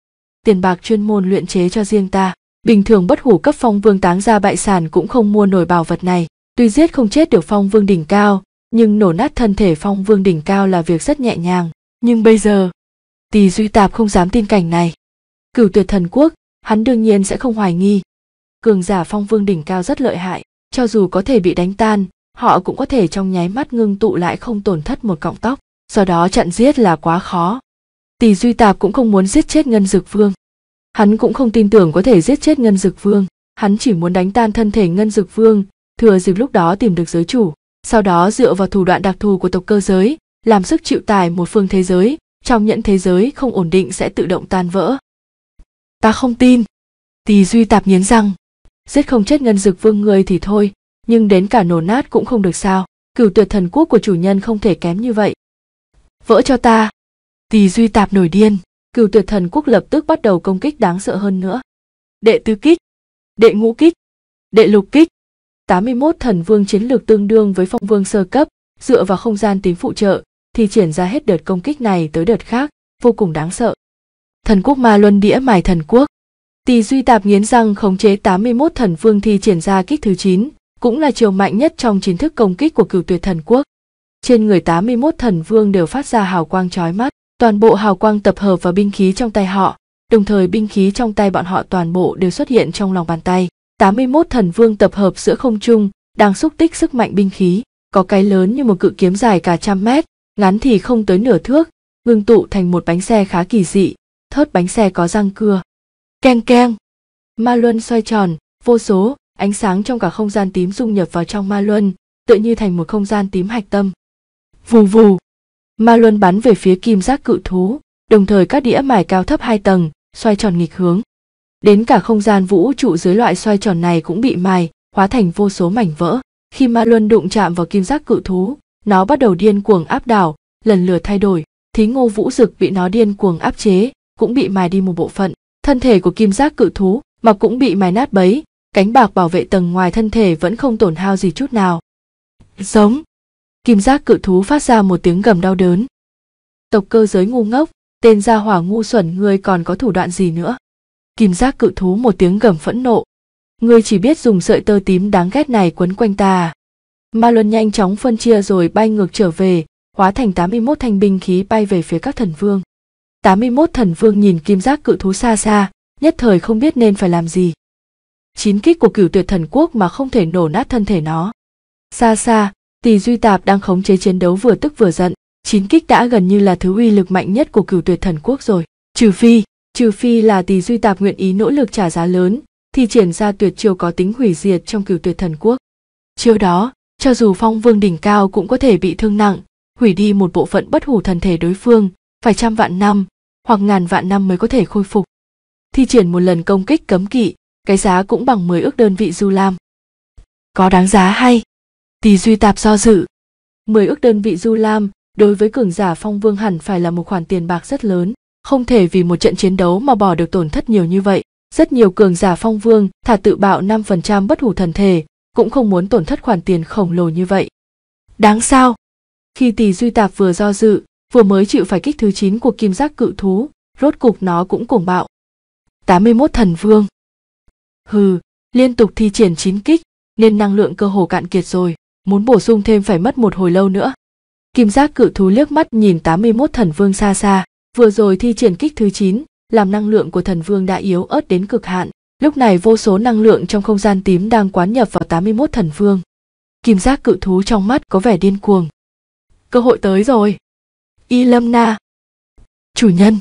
tiền bạc chuyên môn luyện chế cho riêng ta bình thường bất hủ cấp phong vương táng ra bại sản cũng không mua nổi bảo vật này tuy giết không chết được phong vương đỉnh cao nhưng nổ nát thân thể phong vương đỉnh cao là việc rất nhẹ nhàng nhưng bây giờ tỳ duy tạp không dám tin cảnh này cửu tuyệt thần quốc hắn đương nhiên sẽ không hoài nghi cường giả phong vương đỉnh cao rất lợi hại cho dù có thể bị đánh tan họ cũng có thể trong nháy mắt ngưng tụ lại không tổn thất một cọng tóc do đó chặn giết là quá khó Tỷ Duy Tạp cũng không muốn giết chết Ngân Dực Vương. Hắn cũng không tin tưởng có thể giết chết Ngân Dực Vương, hắn chỉ muốn đánh tan thân thể Ngân Dực Vương, thừa dịp lúc đó tìm được giới chủ, sau đó dựa vào thủ đoạn đặc thù của tộc cơ giới, làm sức chịu tải một phương thế giới, trong nhận thế giới không ổn định sẽ tự động tan vỡ. Ta không tin. Tỳ Duy Tạp nghiến răng. Giết không chết Ngân Dực Vương người thì thôi, nhưng đến cả nổ nát cũng không được sao. Cửu tuyệt thần quốc của chủ nhân không thể kém như vậy. Vỡ cho ta, tỳ duy tạp nổi điên cửu tuyệt thần quốc lập tức bắt đầu công kích đáng sợ hơn nữa đệ tứ kích đệ ngũ kích đệ lục kích 81 thần vương chiến lược tương đương với phong vương sơ cấp dựa vào không gian tím phụ trợ thì triển ra hết đợt công kích này tới đợt khác vô cùng đáng sợ thần quốc ma luân đĩa mài thần quốc Tỳ Duy Tạp nghiến răng khống chế 81 thần vương thi triển ra kích thứ 9, cũng là chiều mạnh nhất trong chính thức công kích của cửu tuyệt thần quốc. Trên người 81 thần vương đều phát ra hào quang chói mắt, toàn bộ hào quang tập hợp vào binh khí trong tay họ đồng thời binh khí trong tay bọn họ toàn bộ đều xuất hiện trong lòng bàn tay 81 thần vương tập hợp giữa không trung đang xúc tích sức mạnh binh khí có cái lớn như một cự kiếm dài cả trăm mét ngắn thì không tới nửa thước ngưng tụ thành một bánh xe khá kỳ dị thớt bánh xe có răng cưa keng keng ma luân xoay tròn vô số ánh sáng trong cả không gian tím dung nhập vào trong ma luân tựa như thành một không gian tím hạch tâm vù vù ma luân bắn về phía kim giác cự thú đồng thời các đĩa mài cao thấp hai tầng xoay tròn nghịch hướng đến cả không gian vũ trụ dưới loại xoay tròn này cũng bị mài hóa thành vô số mảnh vỡ khi ma luân đụng chạm vào kim giác cự thú nó bắt đầu điên cuồng áp đảo lần lượt thay đổi thí ngô vũ dực bị nó điên cuồng áp chế cũng bị mài đi một bộ phận thân thể của kim giác cự thú mà cũng bị mài nát bấy cánh bạc bảo vệ tầng ngoài thân thể vẫn không tổn hao gì chút nào giống kim giác cự thú phát ra một tiếng gầm đau đớn tộc cơ giới ngu ngốc tên gia hỏa ngu xuẩn ngươi còn có thủ đoạn gì nữa kim giác cự thú một tiếng gầm phẫn nộ ngươi chỉ biết dùng sợi tơ tím đáng ghét này quấn quanh ta ma luân nhanh chóng phân chia rồi bay ngược trở về hóa thành 81 thanh binh khí bay về phía các thần vương 81 thần vương nhìn kim giác cự thú xa xa nhất thời không biết nên phải làm gì chín kích của cửu tuyệt thần quốc mà không thể nổ nát thân thể nó xa xa Tỳ Duy Tạp đang khống chế chiến đấu vừa tức vừa giận, chín kích đã gần như là thứ uy lực mạnh nhất của cửu tuyệt thần quốc rồi. Trừ phi, trừ phi là Tỳ Duy Tạp nguyện ý nỗ lực trả giá lớn, thì triển ra tuyệt chiêu có tính hủy diệt trong cửu tuyệt thần quốc. Chiêu đó, cho dù phong vương đỉnh cao cũng có thể bị thương nặng, hủy đi một bộ phận bất hủ thần thể đối phương, phải trăm vạn năm, hoặc ngàn vạn năm mới có thể khôi phục. Thi triển một lần công kích cấm kỵ, cái giá cũng bằng 10 ước đơn vị du lam. Có đáng giá hay? Tỳ Duy Tạp do dự. Mười ước đơn vị du lam, đối với cường giả phong vương hẳn phải là một khoản tiền bạc rất lớn, không thể vì một trận chiến đấu mà bỏ được tổn thất nhiều như vậy. Rất nhiều cường giả phong vương thả tự bạo năm phần trăm bất hủ thần thể, cũng không muốn tổn thất khoản tiền khổng lồ như vậy. Đáng sao? Khi tỷ duy tạp vừa do dự, vừa mới chịu phải kích thứ chín của kim giác cự thú, rốt cục nó cũng cuồng bạo. 81 thần vương. Hừ, liên tục thi triển chín kích, nên năng lượng cơ hồ cạn kiệt rồi muốn bổ sung thêm phải mất một hồi lâu nữa. Kim giác cự thú liếc mắt nhìn 81 thần vương xa xa, vừa rồi thi triển kích thứ 9, làm năng lượng của thần vương đã yếu ớt đến cực hạn. Lúc này vô số năng lượng trong không gian tím đang quán nhập vào 81 thần vương. Kim giác cự thú trong mắt có vẻ điên cuồng. Cơ hội tới rồi. Y Lâm Na. Chủ nhân.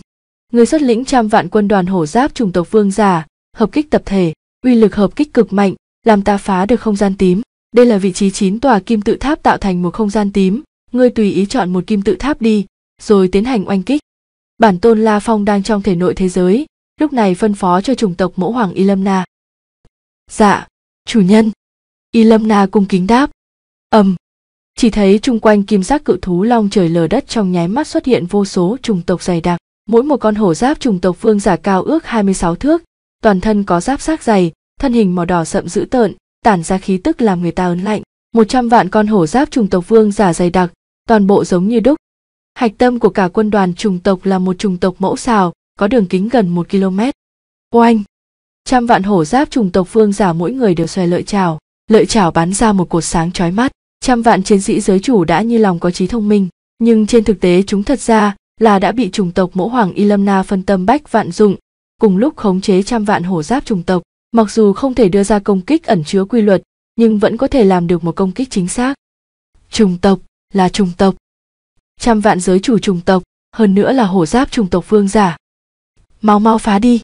Người xuất lĩnh trăm vạn quân đoàn hổ giáp chủng tộc vương giả, hợp kích tập thể, uy lực hợp kích cực mạnh, làm ta phá được không gian tím. Đây là vị trí 9 tòa kim tự tháp tạo thành một không gian tím, ngươi tùy ý chọn một kim tự tháp đi, rồi tiến hành oanh kích. Bản tôn La Phong đang trong thể nội thế giới, lúc này phân phó cho chủng tộc mẫu hoàng Y Lâm Na. Dạ, chủ nhân. Y Lâm Na cung kính đáp. ầm, chỉ thấy chung quanh kim giác cự thú long trời lở đất trong nháy mắt xuất hiện vô số chủng tộc dày đặc. Mỗi một con hổ giáp chủng tộc vương giả cao ước 26 thước, toàn thân có giáp xác dày, thân hình màu đỏ sậm dữ tợn, tản ra khí tức làm người ta ớn lạnh một trăm vạn con hổ giáp trùng tộc vương giả dày đặc toàn bộ giống như đúc hạch tâm của cả quân đoàn trùng tộc là một trùng tộc mẫu xào có đường kính gần một km oanh trăm vạn hổ giáp trùng tộc vương giả mỗi người đều xòe lợi chảo lợi chảo bắn ra một cột sáng chói mắt trăm vạn chiến sĩ giới chủ đã như lòng có trí thông minh nhưng trên thực tế chúng thật ra là đã bị trùng tộc mẫu hoàng Ilamna phân tâm bách vạn dụng, cùng lúc khống chế trăm vạn hổ giáp trùng tộc, mặc dù không thể đưa ra công kích ẩn chứa quy luật nhưng vẫn có thể làm được một công kích chính xác trùng tộc là trùng tộc trăm vạn giới chủ trùng tộc hơn nữa là hổ giáp trùng tộc vương giả mau mau phá đi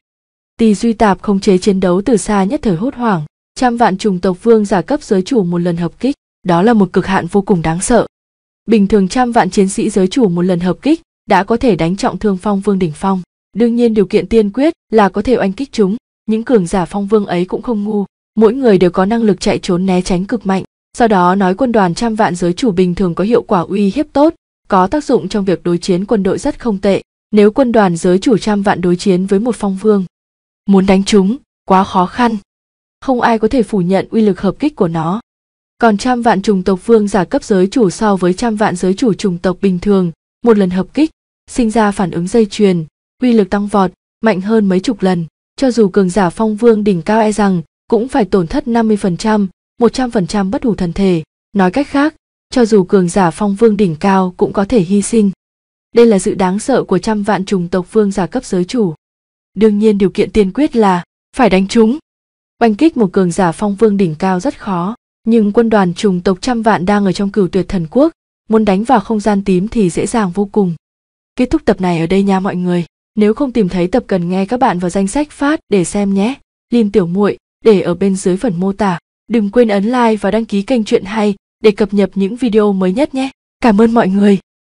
Tì duy tạp không chế chiến đấu từ xa nhất thời hốt hoảng trăm vạn trùng tộc vương giả cấp giới chủ một lần hợp kích đó là một cực hạn vô cùng đáng sợ bình thường trăm vạn chiến sĩ giới chủ một lần hợp kích đã có thể đánh trọng thương phong vương đỉnh phong đương nhiên điều kiện tiên quyết là có thể oanh kích chúng những cường giả phong vương ấy cũng không ngu mỗi người đều có năng lực chạy trốn né tránh cực mạnh sau đó nói quân đoàn trăm vạn giới chủ bình thường có hiệu quả uy hiếp tốt có tác dụng trong việc đối chiến quân đội rất không tệ nếu quân đoàn giới chủ trăm vạn đối chiến với một phong vương muốn đánh chúng quá khó khăn không ai có thể phủ nhận uy lực hợp kích của nó còn trăm vạn trùng tộc vương giả cấp giới chủ so với trăm vạn giới chủ trùng tộc bình thường một lần hợp kích sinh ra phản ứng dây chuyền uy lực tăng vọt mạnh hơn mấy chục lần cho dù cường giả phong vương đỉnh cao e rằng cũng phải tổn thất 50%, 100% bất hủ thần thể. Nói cách khác, cho dù cường giả phong vương đỉnh cao cũng có thể hy sinh. Đây là sự đáng sợ của trăm vạn trùng tộc vương giả cấp giới chủ. Đương nhiên điều kiện tiên quyết là phải đánh chúng. Oanh kích một cường giả phong vương đỉnh cao rất khó, nhưng quân đoàn trùng tộc trăm vạn đang ở trong cửu tuyệt thần quốc, muốn đánh vào không gian tím thì dễ dàng vô cùng. Kết thúc tập này ở đây nha mọi người. Nếu không tìm thấy tập cần nghe các bạn vào danh sách phát để xem nhé. Link tiểu muội để ở bên dưới phần mô tả. Đừng quên ấn like và đăng ký kênh Chuyện Hay để cập nhật những video mới nhất nhé. Cảm ơn mọi người.